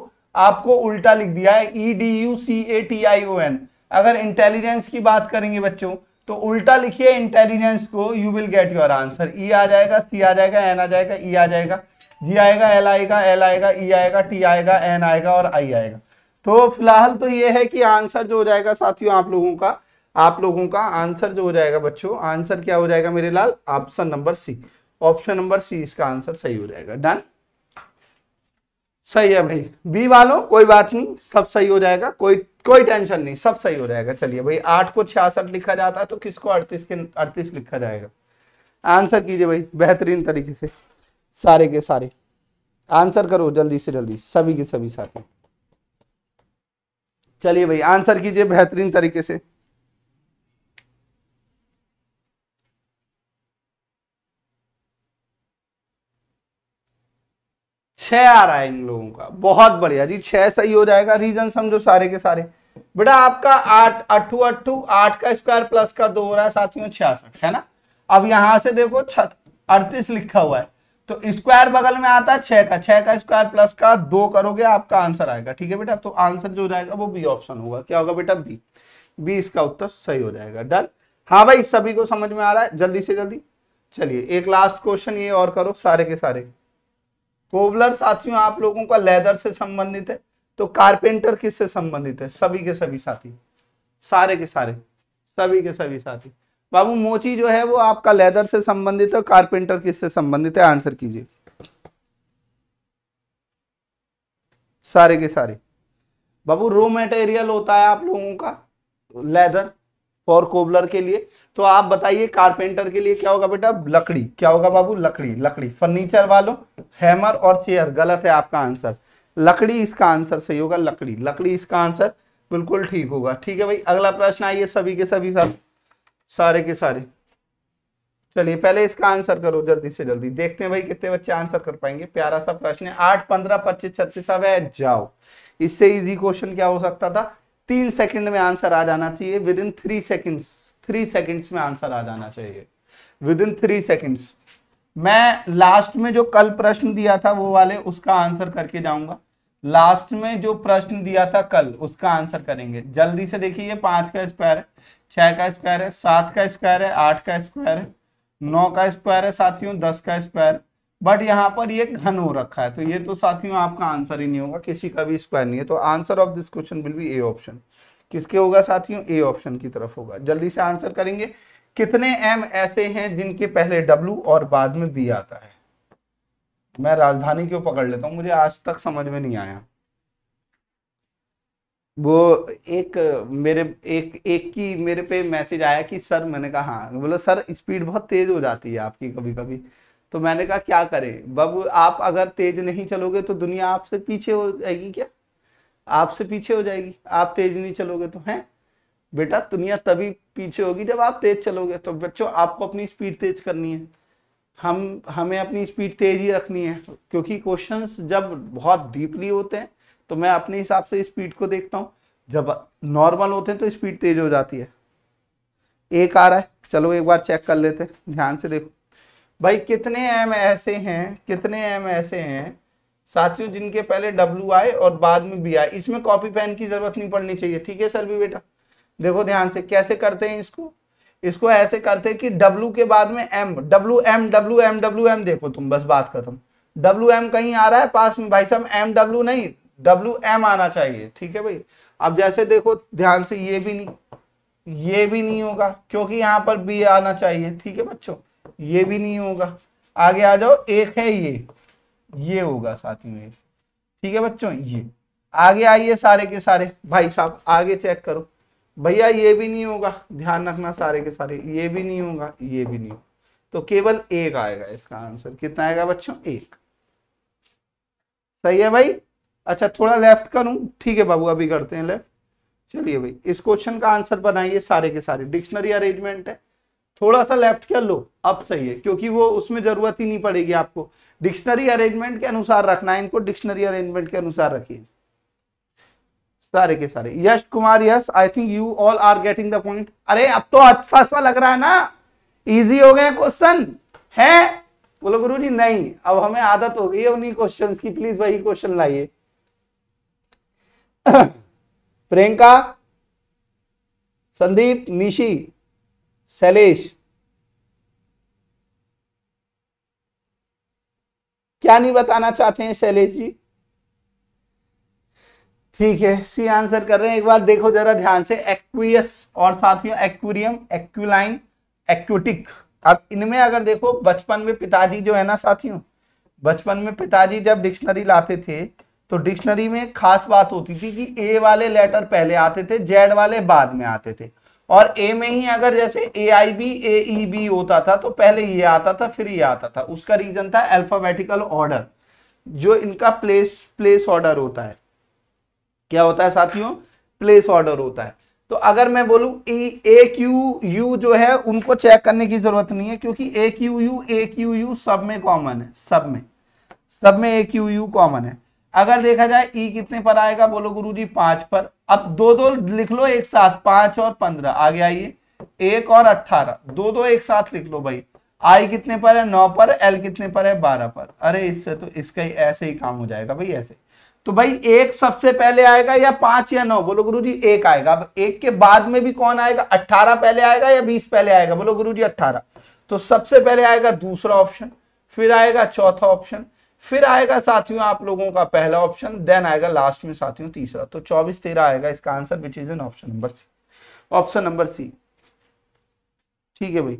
Speaker 1: आपको उल्टा लिख दिया है E D U C A T I O N अगर इंटेलिजेंस की बात करेंगे बच्चों तो उल्टा लिखिए इंटेलिजेंस को you will get your answer E आ जाएगा सी आ जाएगा एन आ जाएगा ई e आ जाएगा जी आएगा एल आएगा एल आएगा ई e आएगा टी आएगा एन आएगा और आई आएगा तो फिलहाल तो ये है कि आंसर जो हो जाएगा साथियों आप लोगों का आप लोगों का आंसर जो हो जाएगा बच्चों आंसर क्या हो जाएगा मेरे लाल option number C option number C इसका आंसर सही हो जाएगा डन सही है भाई बी वालों कोई बात नहीं सब सही हो जाएगा कोई कोई टेंशन नहीं सब सही हो जाएगा चलिए भाई आठ को छियासठ लिखा जाता है तो किसको अड़तीस के अड़तीस लिखा जाएगा आंसर कीजिए भाई बेहतरीन तरीके से सारे के सारे आंसर करो जल्दी से जल्दी सभी के सभी साथ चलिए भाई आंसर कीजिए बेहतरीन तरीके से छः आ रहा है इन लोगों का बहुत बढ़िया जी छह सही हो जाएगा रीजन समझो सारे के सारे बेटा आपका आठ अट्ठू अट्ठू आठ का स्क्वायर प्लस का दो हो रहा है साथियों छियासठ है ना अब यहां से देखो अड़तीस लिखा हुआ है तो स्क्वायर बगल में आता है छह का छह का स्क्वायर प्लस का दो करोगे आपका आंसर आएगा ठीक है बेटा तो आंसर जो जाएगा वो बी ऑप्शन होगा क्या होगा बेटा बी बी इसका उत्तर सही हो जाएगा डन हाँ भाई सभी को समझ में आ रहा है जल्दी से जल्दी चलिए एक लास्ट क्वेश्चन ये और करो सारे के सारे कोबलर साथियों आप लोगों का लेदर से संबंधित है तो कारपेंटर किससे संबंधित है सभी के सभी साथी सारे के सारे सभी के सभी साथी बाबू मोची जो है वो आपका लेदर से संबंधित है कारपेंटर किससे संबंधित है आंसर कीजिए सारे के सारे बाबू रो मटेरियल होता है आप लोगों का लेदर फॉर कोबलर के लिए तो आप बताइए कारपेंटर के लिए क्या होगा बेटा लकड़ी क्या होगा बाबू लकड़ी लकड़ी फर्नीचर वालों हैमर और चेयर गलत है आपका आंसर लकड़ी इसका आंसर सही होगा लकड़ी लकड़ी इसका आंसर बिल्कुल ठीक होगा ठीक है भाई अगला प्रश्न आइए सभी के सभी सब सारे के सारे चलिए पहले इसका आंसर करो जल्दी से जल्दी देखते हैं भाई कितने बच्चे आंसर कर पाएंगे प्यारा सा प्रश्न है आठ पंद्रह पच्चीस छत्तीस सब है जाओ इससे इजी क्वेश्चन क्या हो सकता था तीन सेकंड में आंसर आ जाना चाहिए within three seconds three seconds में आंसर आ जाना चाहिए विद इन थ्री सेकेंड्स मैं लास्ट में जो कल प्रश्न दिया था वो वाले उसका आंसर करके जाऊंगा लास्ट में जो प्रश्न दिया था कल उसका आंसर करेंगे जल्दी से देखिए ये पांच का स्क्वायर है छह का स्क्वायर है सात का स्क्वायर है आठ का स्क्वायर है नौ का स्क्वायर है साथियों दस का स्क्वायर बट यहाँ पर ये घन हो रखा है तो ये तो साथियों आपका आंसर ही नहीं होगा किसी का भी स्क्वायर नहीं है तो answer of this question will be A option किसके होगा साथियों ए ऑप्शन की तरफ होगा जल्दी से आंसर करेंगे कितने एम ऐसे हैं जिनके पहले डब्ल्यू और बाद में बी आता है मैं राजधानी क्यों पकड़ लेता हूँ मुझे आज तक समझ में नहीं आया वो एक मेरे एक एक की मेरे पे मैसेज आया कि सर मैंने कहा हाँ बोला सर स्पीड बहुत तेज हो जाती है आपकी कभी कभी तो मैंने कहा क्या करें बाबू आप अगर तेज नहीं चलोगे तो दुनिया आपसे पीछे हो जाएगी क्या आपसे पीछे हो जाएगी आप तेज नहीं चलोगे तो हैं बेटा दुनिया तभी पीछे होगी जब आप तेज चलोगे तो बच्चों आपको अपनी स्पीड तेज करनी है हम हमें अपनी स्पीड तेज ही रखनी है क्योंकि क्वेश्चंस जब बहुत डीपली होते हैं तो मैं अपने हिसाब से स्पीड को देखता हूँ जब नॉर्मल होते हैं तो स्पीड तेज हो जाती है एक आ रहा है चलो एक बार चेक कर लेते हैं ध्यान से देखो भाई कितने एम ऐसे हैं कितने एम ऐसे हैं साथियों जिनके पहले डब्ल्यू आए और बाद में बी आई इसमें कॉपी पेन की जरूरत नहीं पड़नी चाहिए ठीक है सर भी बेटा देखो ध्यान से कैसे करते हैं इसको इसको ऐसे करते हैं कि डब्ल्यू के बाद में M W M W M W M देखो तुम बस बात खत्म डब्ल्यू एम कहीं आ रहा है पास में भाई साहब एम डब्ल्यू नहीं डब्ल्यू एम आना चाहिए ठीक है भाई अब जैसे देखो ध्यान से ये भी नहीं ये भी नहीं होगा क्योंकि यहाँ पर बी आना चाहिए ठीक है बच्चों ये भी नहीं होगा आगे आ जाओ एक है ये ये होगा साथी में ठीक है बच्चों ये आगे आइए सारे के सारे भाई साहब आगे चेक करो भैया ये भी नहीं होगा ध्यान रखना सारे के सारे ये भी नहीं होगा ये भी नहीं होगा तो केवल एक आएगा इसका आंसर कितना आएगा बच्चों एक सही है भाई अच्छा थोड़ा लेफ्ट करूं ठीक है बाबू अभी करते हैं लेफ्ट चलिए भाई इस क्वेश्चन का आंसर बनाइए सारे के सारे डिक्शनरी अरेंजमेंट है थोड़ा सा लेफ्ट क्या लो अप है क्योंकि वो उसमें जरूरत ही नहीं पड़ेगी आपको डिक्शनरी अरेंजमेंट के अनुसार रखना है इनको डिक्शनरी अरेंजमेंट के अनुसार रखिए सारे के सारे Yash Kumar yes I think you all are getting the point अरे अब तो अच्छा सा लग रहा है ना इजी हो गए क्वेश्चन है बोलो गुरु जी नहीं अब हमें आदत हो गई उन्हीं क्वेश्चन की प्लीज वही क्वेश्चन लाइए प्रियंका संदीप निशी शैलेश क्या नहीं बताना चाहते हैं शैलेश जी ठीक है सी आंसर कर रहे हैं एक बार देखो जरा ध्यान से एक्वियस और साथियों एक्वेरियम एक्यूलाइन एक्यूटिक अब इनमें अगर देखो बचपन में पिताजी जो है ना साथियों बचपन में पिताजी जब डिक्शनरी लाते थे तो डिक्शनरी में खास बात होती थी कि ए वाले लेटर पहले आते थे जेड वाले बाद में आते थे और ए में ही अगर जैसे ए आई बी ए बी होता था तो पहले ये आता था फिर ये आता था उसका रीजन था अल्फाबेटिकल ऑर्डर जो इनका प्लेस प्लेस ऑर्डर होता है क्या होता है साथियों प्लेस ऑर्डर होता है तो अगर मैं बोलूं ए क्यू यू जो है उनको चेक करने की जरूरत नहीं है क्योंकि A Q U A Q U सब में कॉमन है सब में सब में ए क्यू यू कॉमन है अगर देखा जाए ई कितने पर आएगा बोलो गुरु जी पांच पर अब दो दो लिख लो एक साथ पांच और पंद्रह आगे आइए एक और अट्ठारह दो दो एक साथ लिख लो भाई आई कितने पर है नौ पर एल कितने पर है बारह पर अरे इससे तो इसका ही ऐसे ही काम हो जाएगा भाई ऐसे तो भाई एक सबसे पहले आएगा या पांच या नौ बोलो गुरु जी एक आएगा अब एक के बाद में भी कौन आएगा अट्ठारह पहले आएगा या बीस पहले आएगा बोलो गुरु जी अट्ठारह तो सबसे पहले आएगा दूसरा ऑप्शन फिर आएगा चौथा ऑप्शन फिर आएगा साथियों आप लोगों का पहला ऑप्शन देन आएगा लास्ट में साथियों तीसरा तो चौबीस तेरह आएगा इसका answer which is an option number C option number C ठीक है भाई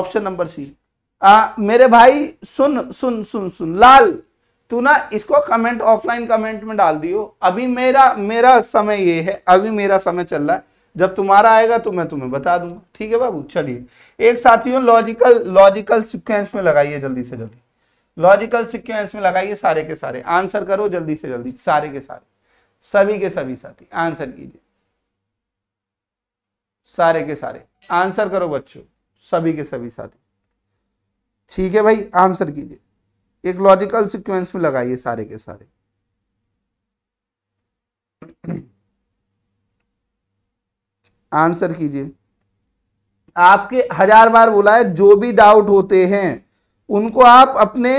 Speaker 1: ऑप्शन नंबर सी आ, मेरे भाई सुन सुन सुन सुन लाल तू ना इसको कमेंट ऑफलाइन कमेंट में डाल दियो अभी मेरा मेरा समय ये है अभी मेरा समय चल रहा है जब तुम्हारा आएगा तो मैं तुम्हें बता दूंगा ठीक है बाबू चलिए एक साथियों लॉजिकल लॉजिकल सिक्वेंस में लगाइए जल्दी से जल्दी लॉजिकल सिक्वेंस में लगाइए सारे के सारे आंसर करो जल्दी से जल्दी सारे के सारे सभी के सभी साथी आंसर कीजिए सारे के सारे आंसर करो बच्चों सभी के सभी साथी ठीक है भाई आंसर कीजिए एक लॉजिकल सिक्वेंस में लगाइए सारे के सारे आंसर कीजिए आपके हजार बार बोला है जो भी डाउट होते हैं उनको आप अपने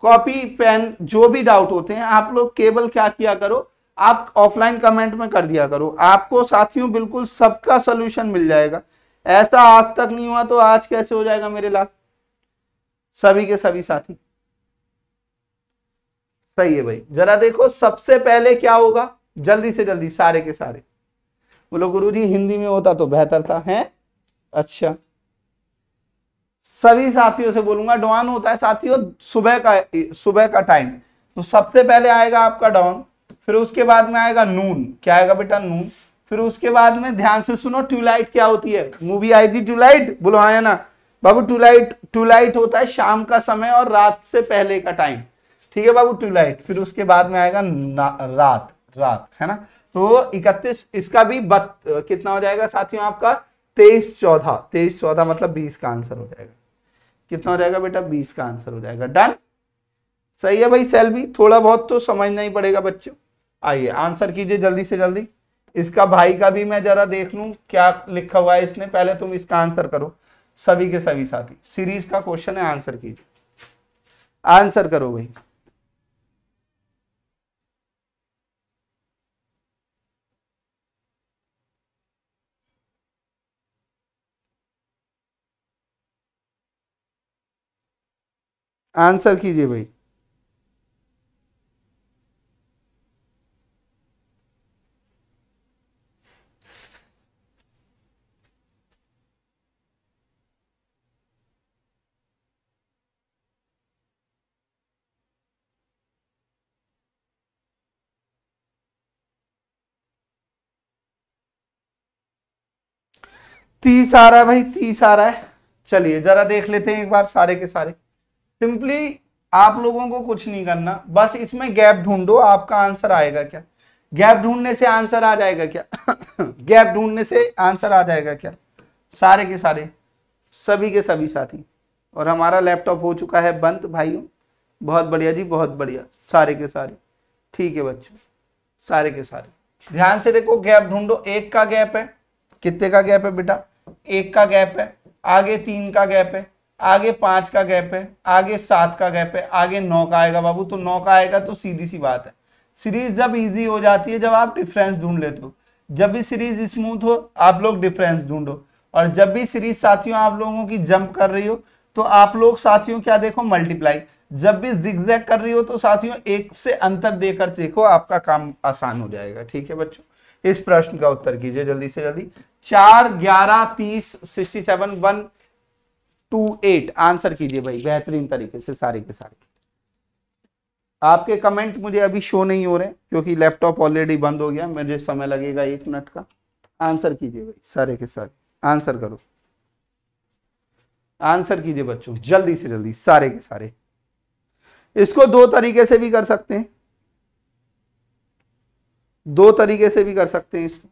Speaker 1: कॉपी पेन जो भी डाउट होते हैं आप लोग केवल क्या किया करो आप ऑफलाइन कमेंट में कर दिया करो आपको साथियों बिल्कुल सबका सोल्यूशन मिल जाएगा ऐसा आज तक नहीं हुआ तो आज कैसे हो जाएगा मेरे लाख सभी के सभी साथी सही है भाई जरा देखो सबसे पहले क्या होगा जल्दी से जल्दी सारे के सारे बोलो गुरु जी हिंदी में होता तो बेहतर था हैं अच्छा सभी साथियों से बोलूंगा डॉन होता है साथियों सुबह का सुबह का टाइम तो सबसे पहले आएगा आपका डॉन फिर उसके बाद में आएगा नून क्या आएगा बेटा नून फिर उसके बाद में ध्यान से सुनो ट्यूलाइट क्या होती है मूवी आई थी ट्यूलाइट बोलो आए हाँ ना बाबू ट्यूलाइट ट्यूलाइट होता है शाम का समय और रात से पहले का टाइम ठीक है बाबू ट्यूलाइट फिर उसके बाद में आएगा रात रात है ना तो इकतीस इसका भी बत, कितना हो जाएगा साथियों आपका तेईस चौदह तेईस चौदह मतलब बीस का आंसर हो जाएगा कितना हो जाएगा बेटा बीस का आंसर हो जाएगा डन सही है भाई सेल भी थोड़ा बहुत तो समझना ही पड़ेगा बच्चों आइए आंसर कीजिए जल्दी से जल्दी इसका भाई का भी मैं जरा देख लूं क्या लिखा हुआ है इसने पहले तुम इसका आंसर करो सभी के सभी साथी सीरीज का क्वेश्चन है आंसर कीजिए आंसर करो भाई आंसर कीजिए भाई तीस आ रहा है भाई तीस आ रहा है चलिए जरा देख लेते हैं एक बार सारे के सारे सिंपली आप लोगों को कुछ नहीं करना बस इसमें गैप ढूंढो आपका आंसर आएगा क्या गैप ढूंढने से आंसर आ जाएगा क्या गैप ढूंढने से आंसर आ जाएगा क्या सारे के सारे सभी के सभी साथी और हमारा लैपटॉप हो चुका है बंद भाइयों बहुत बढ़िया जी बहुत बढ़िया सारे के सारे ठीक है बच्चों सारे के सारे ध्यान से देखो गैप ढूंढो एक का गैप है कितने का गैप है बेटा एक का गैप है आगे तीन का गैप है आगे पांच का गैप है आगे सात का गैप है आगे नौ का आएगा बाबू तो नौ का आएगा तो सीधी सी बात है सीरीज जब इजी हो जाती है जब आप डिफरेंस ढूंढ लेते हो जब भी सीरीज स्मूथ हो आप लोग डिफरेंस ढूंढो और जब भी सीरीज साथियों आप लोगों की जंप कर रही हो तो आप लोग साथियों क्या देखो मल्टीप्लाई जब भी जिक्जैक कर रही हो तो साथियों एक से अंतर देकर देखो आपका काम आसान हो जाएगा ठीक है बच्चों इस प्रश्न का उत्तर कीजिए जल्दी से जल्दी चार ग्यारह तीस sixty seven one two eight answer कीजिए भाई बेहतरीन तरीके से सारे के सारे आपके कमेंट मुझे अभी शो नहीं हो रहे क्योंकि लैपटॉप ऑलरेडी बंद हो गया मुझे समय लगेगा एक मिनट का आंसर कीजिए भाई सारे के सारे आंसर करो आंसर कीजिए बच्चों जल्दी से जल्दी सारे के सारे इसको दो तरीके से भी कर सकते हैं दो तरीके से भी कर सकते हैं इसको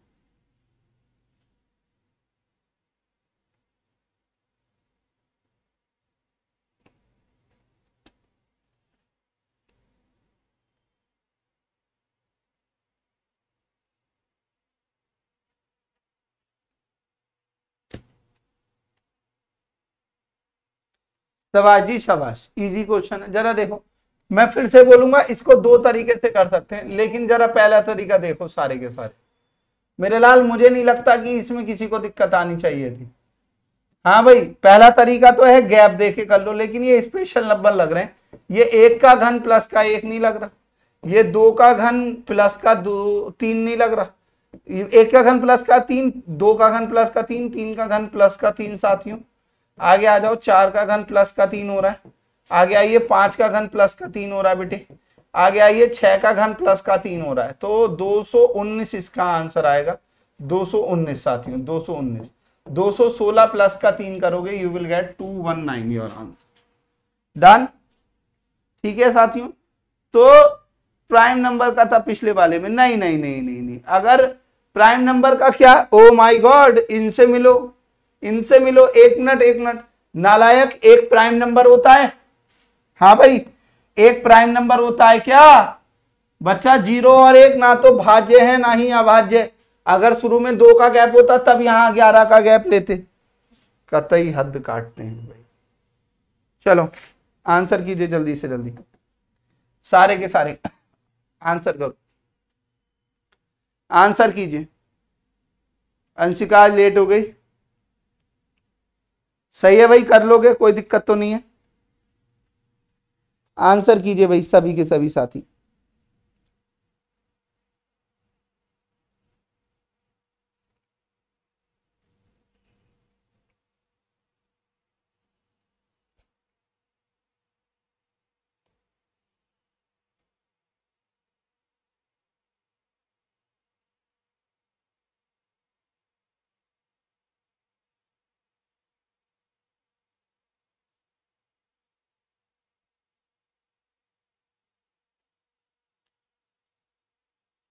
Speaker 1: शबाश जी शबाश इजी क्वेश्चन है जरा देखो मैं फिर से बोलूंगा इसको दो तरीके से कर सकते हैं लेकिन जरा पहला तरीका देखो सारे के सारे मेरे लाल मुझे नहीं लगता कि इसमें किसी को दिक्कत आनी चाहिए थी हाँ भाई पहला तरीका तो है गैप देखे कर लो लेकिन ये स्पेशल नंबर लग रहे हैं ये एक का घन प्लस का एक नहीं लग रहा ये दो का घन प्लस का दो तीन नहीं लग रहा एक का घन प्लस का तीन दो का घन प्लस का तीन तीन का घन प्लस का तीन साथियों आगे आ जाओ चार का घन प्लस का तीन हो रहा है आगे आइए पांच का घन प्लस का तीन हो रहा है बेटे आगे आइए छह का घन प्लस का तीन हो रहा है तो दो इसका आंसर आएगा उन्नीस साथियों 219 216 प्लस का तीन करोगे you will get 219 your answer done ठीक है साथियों तो प्राइम नंबर का था पिछले वाले में नहीं नहीं नहीं नहीं नहीं अगर प्राइम नंबर का क्या ओ माय गॉड इनसे मिलो इनसे मिलो एक मिनट एक मिनट नालायक एक प्राइम नंबर होता है हाँ भाई एक प्राइम नंबर होता है क्या बच्चा जीरो और एक ना तो भाज्य है ना ही अभाज्य अगर शुरू में दो का गैप होता तब यहां ग्यारह का गैप लेते कतई हद काटते हैं भाई चलो आंसर कीजिए जल्दी से जल्दी सारे के सारे आंसर करो आंसर कीजिए अंशिका लेट हो गई सही है भाई कर लोगे कोई दिक्कत तो नहीं है आंसर कीजिए भाई सभी के सभी साथी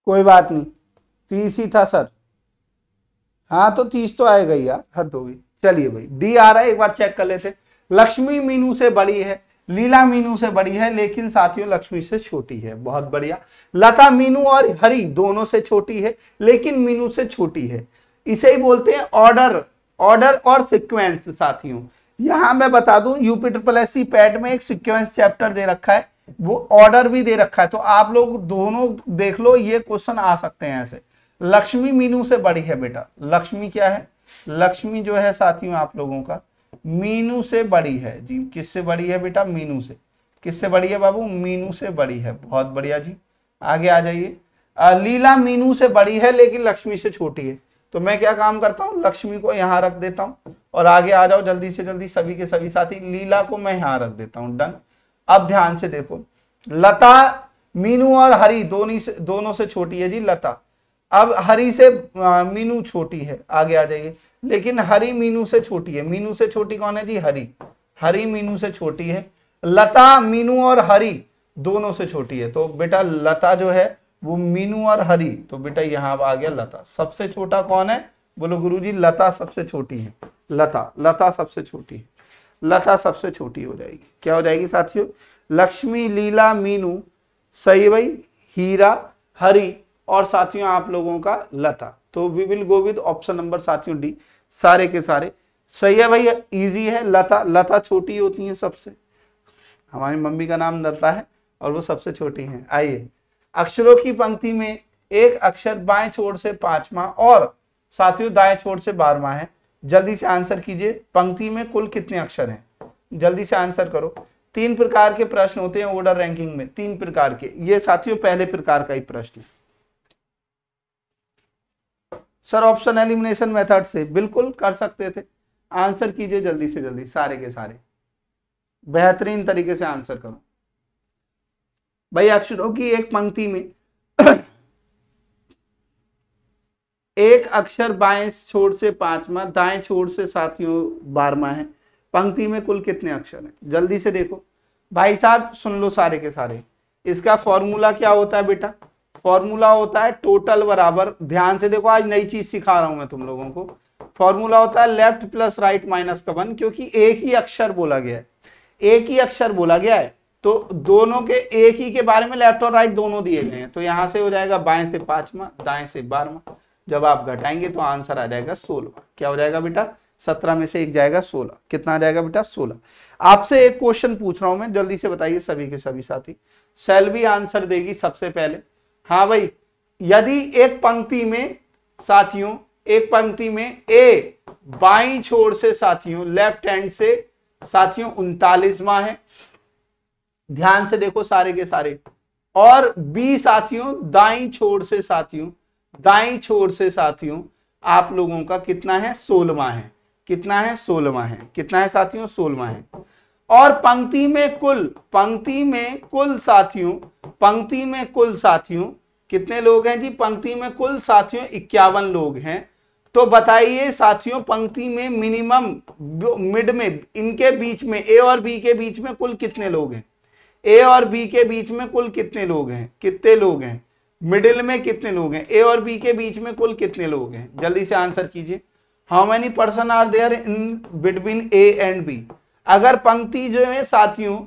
Speaker 1: कोई बात नहीं तीस ही था सर हाँ तो तीस तो आएगा ही यार हद होगी चलिए भाई डी आ रहा है एक बार चेक कर लेते लक्ष्मी मीनू से बड़ी है लीला मीनू से बड़ी है लेकिन साथियों लक्ष्मी से छोटी है बहुत बढ़िया लता मीनू और हरी दोनों से छोटी है लेकिन मीनू से छोटी है इसे ही बोलते हैं ऑर्डर ऑर्डर और सिक्वेंस साथियों यहां मैं बता दूं यूपी ट्रिपल एस में एक सिक्वेंस चैप्टर दे रखा है वो ऑर्डर भी दे रखा है तो आप लोग दोनों देख लो ये क्वेश्चन आ सकते हैं ऐसे लक्ष्मी मीनू से बड़ी है बेटा लक्ष्मी क्या है लक्ष्मी जो है साथियों आप लोगों का मीनू से बड़ी है जी किससे बड़ी है बेटा मीनू से किससे बड़ी है बाबू मीनू से बड़ी है बहुत बढ़िया जी आगे आ जाइए लीला मीनू से बड़ी है लेकिन लक्ष्मी से छोटी है तो मैं क्या काम करता हूँ लक्ष्मी को यहाँ रख देता हूँ और आगे आ जाओ जल्दी से जल्दी सभी के सभी साथी लीला को मैं यहाँ रख देता हूँ डन अब ध्यान से देखो लता मीनू और हरी दोनों से दोनों से छोटी है जी लता अब हरी से मीनू छोटी है आगे आ जाइए लेकिन हरी मीनू से छोटी है मीनू से छोटी कौन है जी हरी हरी मीनू से छोटी है लता मीनू और हरी दोनों से छोटी है तो बेटा लता जो है वो मीनू और हरी तो बेटा यहां आ गया लता सबसे छोटा कौन है बोलो गुरुजी लता सबसे छोटी है लता लता सबसे छोटी है लता सबसे छोटी हो जाएगी क्या हो जाएगी साथियों लक्ष्मी लीला मीनू सही भाई हीरा हरी और साथियों आप लोगों का लता तो we will go with option number साथियों डी सारे के सारे सही है भाई इजी है लता लता छोटी होती है सबसे हमारी मम्मी का नाम लता है और वो सबसे छोटी हैं आइए अक्षरों की पंक्ति में एक अक्षर बाएं छोर से पांचवा और साथियों दाएं छोर से बारवा है जल्दी से आंसर कीजिए पंक्ति में कुल कितने अक्षर हैं जल्दी से आंसर करो तीन प्रकार के प्रश्न होते हैं ऑर्डर रैंकिंग में तीन प्रकार के ये साथियों पहले प्रकार का ही प्रश्न सर ऑप्शन एलिमिनेशन मेथड से बिल्कुल कर सकते थे आंसर कीजिए जल्दी से जल्दी सारे के सारे बेहतरीन तरीके से आंसर करो भाई अक्षरों की एक पंक्ति में एक अक्षर बाएं छोर से पांचवा दाएं छोर से साथियों बारवा है पंक्ति में कुल कितने अक्षर हैं जल्दी से देखो भाई साहब सुन लो सारे के सारे इसका फॉर्मूला क्या होता है बेटा फॉर्मूला होता है टोटल बराबर ध्यान से देखो आज नई चीज सिखा रहा हूं मैं तुम लोगों को फॉर्मूला होता है लेफ्ट प्लस राइट माइनस का वन क्योंकि एक ही अक्षर बोला गया है एक ही अक्षर बोला गया है तो दोनों के एक ही के बारे में लेफ्ट और राइट दोनों दिए गए हैं तो यहां से हो जाएगा बाएं से पांचवा दाएं से बारवा जब आप घटाएंगे तो आंसर आ जाएगा सोलह क्या हो जाएगा बेटा सत्रह में से एक जाएगा सोलह कितना आ जाएगा बेटा सोलह आपसे एक क्वेश्चन पूछ रहा हूं मैं जल्दी से बताइए सभी के सभी साथी सैलवी आंसर देगी सबसे पहले हाँ भाई यदि एक पंक्ति में साथियों एक पंक्ति में ए बाई छोर से साथियों लेफ्ट हैंड से साथियों उनतालीसवा है ध्यान से देखो सारे के सारे और बी साथियों दाई छोर से साथियों दाई छोर से साथियों आप लोगों का कितना है सोलवा है कितना है सोलवा है कितना है साथियों सोलवा है और पंक्ति में कुल पंक्ति में कुल साथियों पंक्ति में कुल साथियों कितने लोग हैं जी पंक्ति में कुल साथियों इक्यावन लोग हैं तो बताइए साथियों पंक्ति में मिनिमम मिड में इनके बीच में ए और बी के बीच में कुल कितने लोग हैं ए और बी के बीच में कुल कितने लोग हैं कितने लोग हैं मिडिल में कितने लोग हैं ए और बी के बीच में कुल कितने लोग हैं जल्दी से आंसर कीजिए how many person are there in between A and B अगर पंक्ति जो है साथियों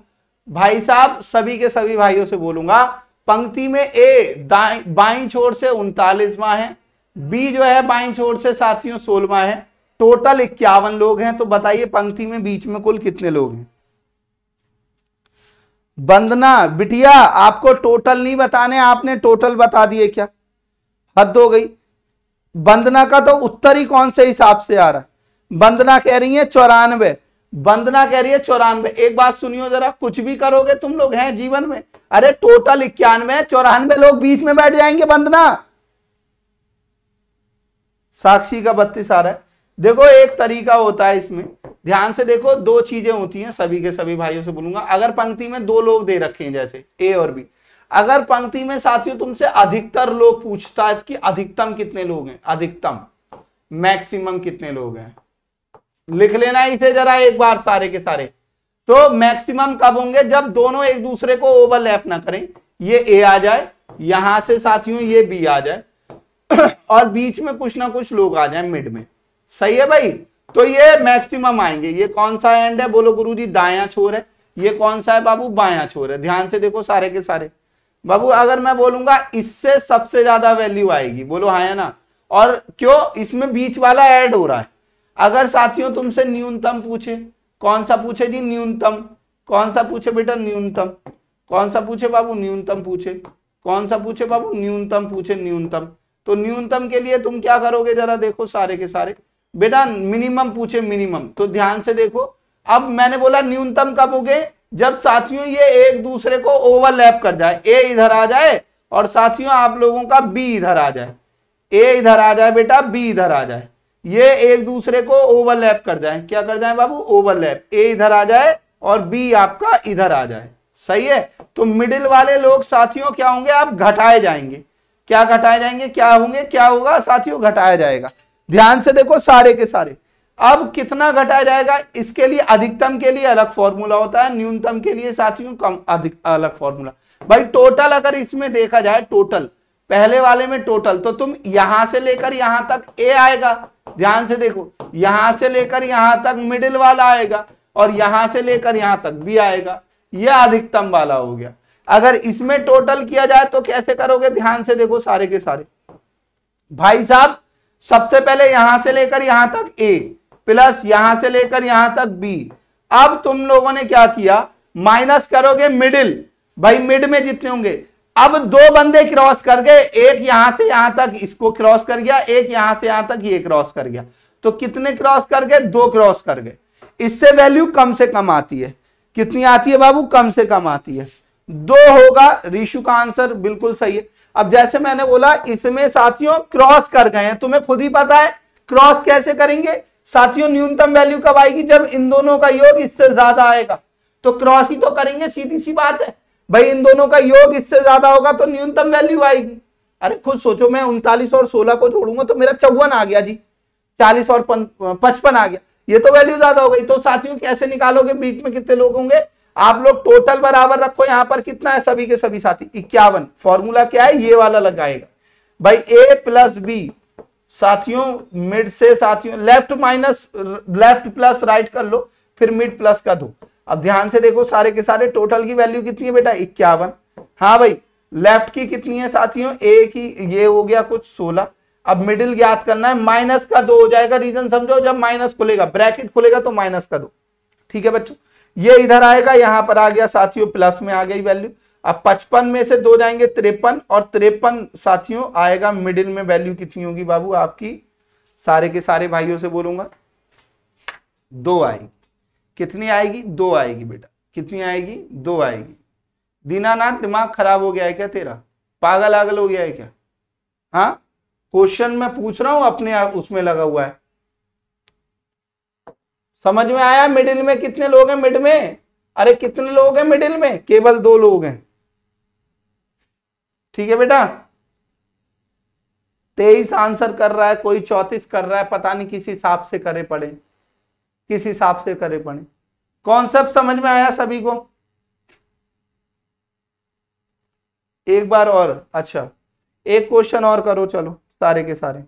Speaker 1: भाई साहब सभी के सभी भाइयों से बोलूंगा पंक्ति में ए बाई छोर से उनतालीसवा है बी जो है बाई छोर से साथियों सोलवा है टोटल इक्यावन लोग हैं तो बताइए पंक्ति में बीच में कुल कितने लोग हैं बंदना बिटिया आपको टोटल नहीं बताने आपने टोटल बता दिए क्या हद हो गई बंदना का तो उत्तर ही कौन से हिसाब से आ रहा है बंदना कह रही है चौरानवे बंदना कह रही है चौरानवे एक बात सुनियो जरा कुछ भी करोगे तुम लोग हैं जीवन में अरे टोटल इक्यानवे चौरानवे लोग बीच में बैठ जाएंगे बंदना साक्षी का बत्तीस आ रहा है देखो एक तरीका होता है इसमें ध्यान से देखो दो चीजें होती हैं सभी के सभी भाइयों से बोलूंगा अगर पंक्ति में दो लोग दे रखे हैं जैसे ए और बी अगर पंक्ति में साथियों तुमसे अधिकतर लोग पूछता है कि अधिकतम कितने लोग हैं अधिकतम मैक्सिमम कितने लोग हैं लिख लेना इसे जरा एक बार सारे के सारे तो मैक्सिमम कब होंगे जब दोनों एक दूसरे को ओवरलैप ना करें ये ए आ जाए यहां से साथियों ये बी आ जाए और बीच में कुछ ना कुछ लोग आ जाए मिड में सही है भाई तो ये मैक्सिमम आएंगे ये कौन सा एंड है बोलो गुरु जी दाया छोर है ये कौन सा है बाबू बाया छोर है ध्यान से देखो सारे के सारे बाबू अगर मैं बोलूंगा इससे सबसे ज्यादा वैल्यू आएगी बोलो हाँ या ना और क्यों इसमें बीच वाला ऐड हो रहा है अगर साथियों तुमसे न्यूनतम पूछे कौन सा पूछे जी न्यूनतम कौन सा पूछे बेटा न्यूनतम कौन सा पूछे बाबू न्यूनतम पूछे कौन सा पूछे बाबू न्यूनतम पूछे न्यूनतम तो न्यूनतम के लिए तुम क्या करोगे जरा देखो सारे के सारे बेटा मिनिमम पूछे मिनिमम तो ध्यान से देखो अब मैंने बोला न्यूनतम कब हो गए जब साथियों ये एक दूसरे को ओवरलैप कर जाए ए इधर आ जाए और साथियों आप लोगों का बी इधर आ जाए ए इधर आ जाए बेटा बी इधर आ जाए ये एक दूसरे को ओवरलैप कर जाए क्या कर जाए बाबू ओवरलैप ए इधर आ जाए और बी आपका इधर आ जाए सही है तो मिडिल वाले लोग साथियों क्या होंगे आप घटाए जाएंगे क्या घटाए जाएंगे क्या होंगे क्या होगा साथियों घटाया जाएगा ध्यान से देखो सारे के सारे अब कितना घटा जाएगा इसके लिए अधिकतम के लिए अलग फॉर्मूला होता है न्यूनतम के लिए साथियों कम अधिक अलग फॉर्मूला भाई टोटल अगर इसमें देखा जाए टोटल पहले वाले में टोटल तो तुम यहां से लेकर यहां तक ए आएगा ध्यान से देखो यहां से लेकर यहां तक मिडिल वाला आएगा और यहां से लेकर यहां तक भी आएगा यह अधिकतम वाला हो गया अगर इसमें टोटल किया जाए तो कैसे करोगे ध्यान से देखो सारे के सारे भाई साहब सबसे पहले यहां से लेकर यहां तक ए प्लस यहां से लेकर यहां तक बी अब तुम लोगों ने क्या किया माइनस करोगे मिडिल भाई मिड में जितने होंगे अब दो बंदे क्रॉस कर गए एक यहां से यहां तक इसको क्रॉस कर गया एक यहां से यहां तक ये क्रॉस कर गया तो कितने क्रॉस कर गए दो क्रॉस कर गए इससे वैल्यू कम से कम आती है कितनी आती है बाबू कम से कम आती है दो होगा रिशु का आंसर बिल्कुल सही है अब जैसे मैंने बोला इसमें साथियों क्रॉस कर गए हैं तुम्हें खुद ही पता है क्रॉस कैसे करेंगे साथियों न्यूनतम वैल्यू कब आएगी जब इन दोनों का योग इससे ज्यादा आएगा तो क्रॉस ही तो करेंगे सीधी सी बात है भाई इन दोनों का योग इससे ज्यादा होगा तो न्यूनतम वैल्यू आएगी अरे खुद सोचो मैं उनतालीस और सोलह को जोड़ूंगा तो मेरा चौवन आ गया जी चालीस और पचपन आ गया ये तो वैल्यू ज्यादा हो गई तो साथियों कैसे निकालोगे बीच में कितने लोग होंगे आप लोग टोटल बराबर रखो यहां पर कितना है सभी के सभी साथी इक्यावन फॉर्मूला क्या है ये वाला लगाएगा भाई ए प्लस बी साथियों मिड से साथियों left minus left plus right कर लो फिर मिड प्लस का दो अब ध्यान से देखो सारे के सारे टोटल की वैल्यू कितनी है बेटा इक्यावन हाँ भाई लेफ्ट की कितनी है साथियों ए की ये हो गया कुछ सोलह अब मिडिल ज्ञात करना है माइनस का दो हो जाएगा रीजन समझो जब माइनस खुलेगा ब्रैकेट खुलेगा तो माइनस का दो ठीक है बच्चों ये इधर आएगा यहां पर आ गया साथियों प्लस में आ गई वैल्यू अब पचपन में से दो जाएंगे तिरपन और त्रेपन साथियों आएगा मिडिल में वैल्यू कितनी होगी बाबू आपकी सारे के सारे भाइयों से बोलूंगा दो आएगी कितनी आएगी दो आएगी बेटा कितनी आएगी दो आएगी दीनानाथ दिमाग खराब हो गया है क्या तेरा पागल आगल हो गया है क्या हाँ क्वेश्चन में पूछ रहा हूं अपने उसमें लगा हुआ है समझ में आया मिडिल में कितने लोग हैं मिड में अरे कितने लोग हैं मिडिल में केवल दो लोग हैं ठीक है बेटा तेईस आंसर कर रहा है कोई चौतीस कर रहा है पता नहीं किस हिसाब से करे पड़े किस हिसाब से करे पड़े कॉन्सेप्ट समझ में आया सभी को एक बार और अच्छा एक क्वेश्चन और करो चलो सारे के सारे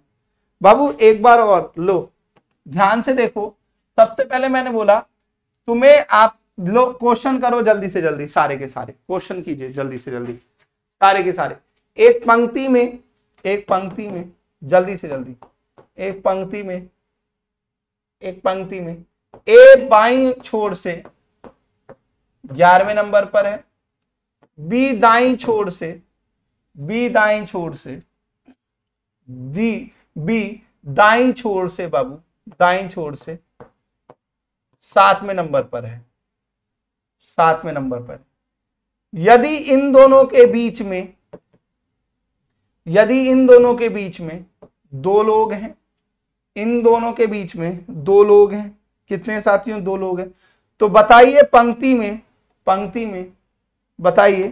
Speaker 1: बाबू एक बार और लो ध्यान से देखो सबसे पहले मैंने बोला तुम्हें आप लोग क्वेश्चन करो जल्दी से जल्दी सारे के सारे क्वेश्चन कीजिए जल्दी से जल्दी सारे के सारे एक पंक्ति में एक पंक्ति में जल्दी से जल्दी एक पंक्ति में एक पंक्ति में ए बाई छोर से ग्यारहवें नंबर पर है बी दाई छोर से बी दाई छोर से दी बी दाई छोर से बाबू दाई छोर से सातवें नंबर पर है सातवें नंबर पर यदि इन दोनों के बीच में यदि इन दोनों के बीच में दो लोग हैं इन दोनों के बीच में दो लोग हैं कितने साथियों दो लोग हैं तो बताइए पंक्ति में पंक्ति में बताइए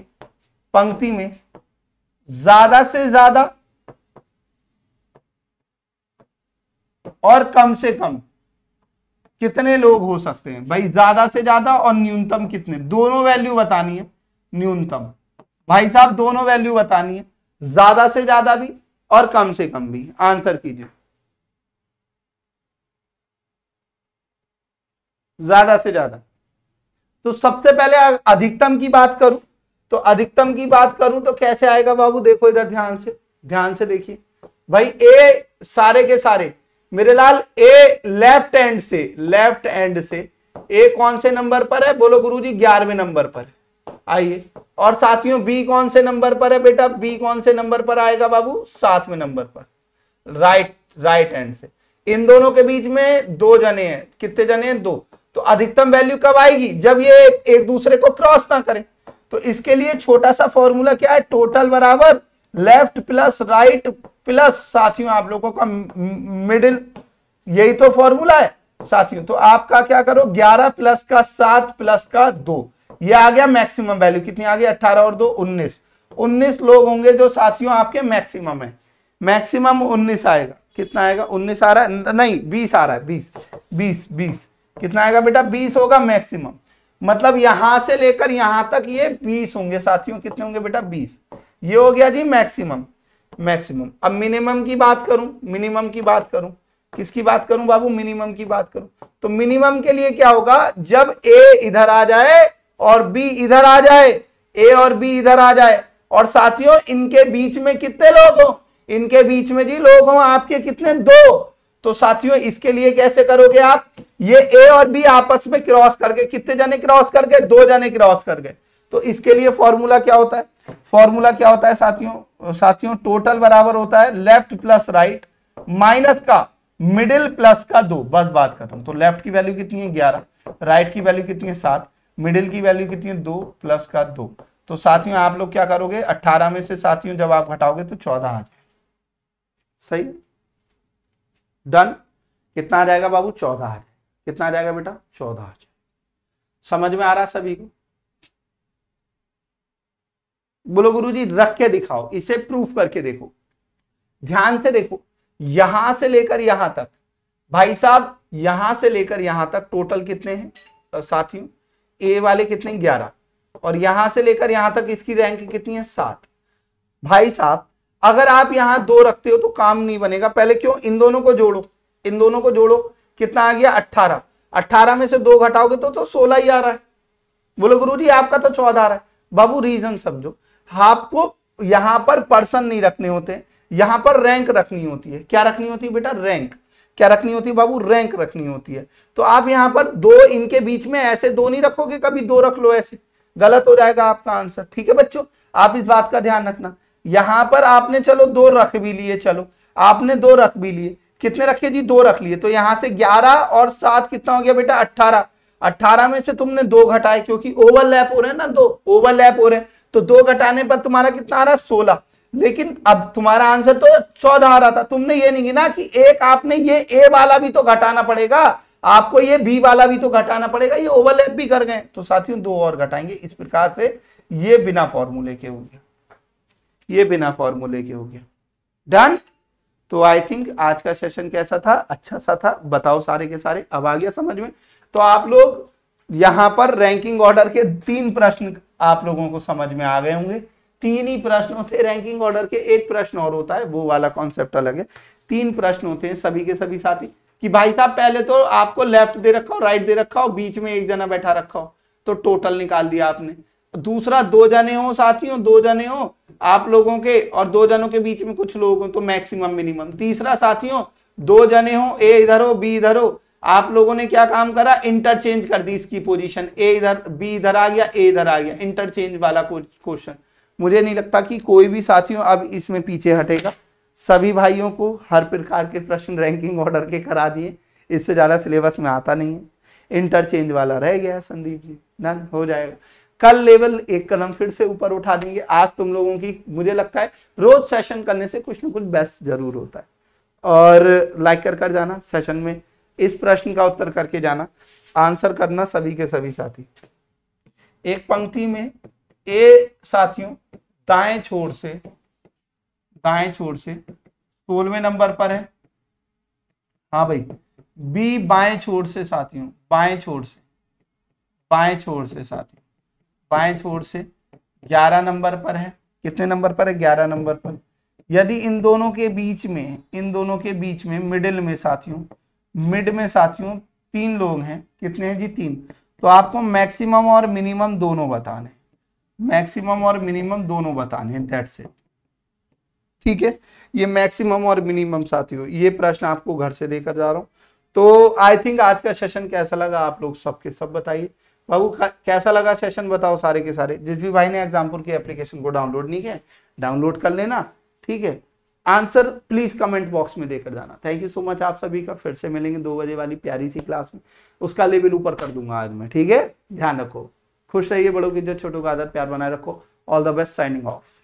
Speaker 1: पंक्ति में ज्यादा से ज्यादा और कम से कम कितने लोग हो सकते हैं भाई ज्यादा से ज्यादा और न्यूनतम कितने दोनों वैल्यू बतानी है न्यूनतम भाई साहब दोनों वैल्यू बतानी है ज्यादा से ज्यादा भी और कम से कम भी आंसर कीजिए ज्यादा से ज्यादा तो सबसे पहले अधिकतम की बात करूं तो अधिकतम की बात करूं तो कैसे आएगा बाबू देखो इधर ध्यान से ध्यान से देखिए भाई ए सारे के सारे मेरे लाल ए लेफ्ट एंड से लेफ्ट एंड से ए कौन से नंबर पर है बोलो जी ग्यारहवें नंबर पर आइए और साथियों बी कौन से नंबर पर है बेटा बी कौन से नंबर पर आएगा बाबू सातवें नंबर पर राइट राइट एंड से इन दोनों के बीच में दो जने हैं कितने जने हैं दो तो अधिकतम वैल्यू कब आएगी जब ये एक दूसरे को क्रॉस ना करें तो इसके लिए छोटा सा फॉर्मूला क्या है टोटल बराबर लेफ्ट प्लस राइट प्लस साथियों आप लोगों का मिडिल यही तो फॉर्मूला है साथियों तो आपका क्या करो 11 प्लस का 7 प्लस का 2 ये आ गया मैक्सिमम वैल्यू कितनी आ गई 18 और 2 19 19 लोग होंगे जो साथियों आपके मैक्सिमम है मैक्सिमम 19 आएगा कितना आएगा 19 आ रहा है नहीं 20 आ रहा है 20 20 20 कितना आएगा बेटा 20 होगा मैक्सिमम मतलब यहां से लेकर यहां तक ये बीस होंगे साथियों कितने होंगे बेटा बीस ये हो गया जी मैक्सिमम मैक्सिमम अब मिनिमम की बात करूं मिनिमम की बात करूं किसकी बात करूं बाबू मिनिमम की बात करूं तो मिनिमम के लिए क्या होगा जब ए इधर आ जाए और बी इधर आ जाए ए और बी इधर आ जाए और साथियों इनके बीच में कितने लोग हो इनके बीच में जी लोग हो आपके कितने दो तो साथियों इसके लिए कैसे करोगे आप ये ए और बी आपस में क्रॉस करके कितने जने क्रॉस कर गए दो जने क्रॉस कर गए तो इसके लिए फॉर्मूला क्या होता है फॉर्मूला क्या होता है साथियों साथियों टोटल बराबर होता है लेफ्ट प्लस राइट माइनस का मिडिल प्लस का दो बस बात खत्म तो लेफ्ट की वैल्यू कितनी है ग्यारह राइट की वैल्यू कितनी है सात मिडिल की वैल्यू कितनी है दो प्लस का दो तो साथियों आप लोग क्या करोगे अट्ठारह में से साथियों जब आप घटाओगे तो चौदह आ जाए सही डन कितना आ जाएगा बाबू चौदह आ जाए कितना आ जाएगा बेटा चौदह आ जाए समझ में आ रहा सभी को बोलो जी रख के दिखाओ इसे प्रूफ करके देखो ध्यान से देखो यहां से लेकर यहां तक भाई साहब यहां से लेकर यहां तक टोटल कितने हैं तो साथियों ए वाले कितने ग्यारह और यहां से लेकर यहां तक इसकी रैंक कितनी है सात भाई साहब अगर आप यहां दो रखते हो तो काम नहीं बनेगा पहले क्यों इन दोनों को जोड़ो इन दोनों को जोड़ो कितना आ गया अट्ठारह अट्ठारह में से दो घटाओगे तो तो सोलह ही आ रहा है बोलो गुरु जी आपका तो चौदह आ रहा है बाबू रीजन समझो आपको यहां पर पर्सन नहीं रखने होते यहां पर रैंक रखनी होती है क्या रखनी होती है बेटा रैंक क्या रखनी होती है बाबू रैंक रखनी होती है तो आप यहां पर दो इनके बीच में ऐसे दो नहीं रखोगे कभी दो रख लो ऐसे गलत हो जाएगा आपका आंसर ठीक है बच्चों आप इस बात का ध्यान रखना यहां पर आपने चलो दो रख भी लिए चलो आपने दो रख भी लिए कितने रखे जी दो रख लिए तो यहां से ग्यारह और सात कितना हो गया बेटा अट्ठारह अट्ठारह में से तुमने दो घटाए क्योंकि ओवरलैप हो रहे हैं ना दो ओवरलैप हो रहे हैं तो दो घटाने पर तुम्हारा कितना आ रहा है सोलह लेकिन अब तुम्हारा आंसर तो चौदह आ रहा था तुमने ये नहीं गिना कि एक आपने ये ए वाला भी तो घटाना पड़ेगा आपको ये बी वाला भी तो घटाना पड़ेगा ये ओवरलैप भी कर गए तो साथियों दो और घटाएंगे इस प्रकार से ये बिना फॉर्मूले के हो गया ये बिना फॉर्मूले के हो गया डन तो आई थिंक आज का सेशन कैसा था अच्छा सा था बताओ सारे के सारे अब आ गया समझ में तो आप लोग यहां पर रैंकिंग ऑर्डर के तीन प्रश्न आप लोगों को समझ में आ गए होंगे तीन ही प्रश्न होते हैं रैंकिंग ऑर्डर के एक प्रश्न और होता है वो वाला कॉन्सेप्ट अलग है तीन प्रश्न होते हैं सभी के सभी साथी कि भाई साहब पहले तो आपको लेफ्ट दे रखा हो राइट दे रखा हो बीच में एक जना बैठा रखा हो तो टोटल निकाल दिया आपने दूसरा दो जने हो साथियों दो जने हो आप लोगों के और दो जनों के बीच में कुछ लोग हो तो मैक्सिमम मिनिमम तीसरा साथियों दो जने हो ए इधर हो बी इधर हो आप लोगों ने क्या काम करा इंटरचेंज कर दी इसकी पोजीशन ए इधर बी इधर आ गया ए इधर आ गया इंटरचेंज वाला क्वेश्चन मुझे नहीं लगता कि कोई भी साथियों अब इसमें पीछे हटेगा सभी भाइयों को हर प्रकार के प्रश्न रैंकिंग ऑर्डर के करा दिए इससे ज़्यादा सिलेबस में आता नहीं है इंटरचेंज वाला रह गया है संदीप जी डन हो जाएगा कल लेवल एक कदम फिर से ऊपर उठा देंगे आज तुम लोगों की मुझे लगता है रोज सेशन करने से कुछ ना कुछ बेस्ट जरूर होता है और लाइक कर कर जाना सेशन में इस प्रश्न का उत्तर करके जाना आंसर करना सभी के सभी साथी एक पंक्ति में ए साथियों दाएं छोर से दाएं छोर से सोलवे नंबर पर है हाँ भाई बी बाएं छोर से साथियों बाएं छोर से बाएं छोर से साथियों बाएं छोर से ग्यारह नंबर पर है कितने नंबर पर है ग्यारह नंबर पर यदि इन दोनों के बीच में इन दोनों के बीच में मिडिल में साथियों मिड में साथियों तीन लोग हैं कितने हैं जी तीन तो आपको मैक्सिमम और मिनिमम दोनों बताने मैक्सिमम और मिनिमम दोनों बताने हैं डेट से ठीक है ये मैक्सिमम और मिनिमम साथियों ये प्रश्न आपको घर से देकर जा रहा हूं तो आई थिंक आज का सेशन कैसा लगा आप लोग सबके सब बताइए बाबू कैसा लगा सेशन बताओ सारे के सारे जिस भी भाई ने एग्जाम्पल की एप्लीकेशन को डाउनलोड नहीं किया डाउनलोड कर लेना ठीक है आंसर प्लीज कमेंट बॉक्स में देकर जाना थैंक यू सो मच आप सभी का फिर से मिलेंगे दो बजे वाली प्यारी सी क्लास में उसका लेवल ऊपर कर दूंगा आज मैं ठीक है ध्यान रखो खुश रहिए बड़ों की जो छोटों का आदर प्यार बनाए रखो all the best signing of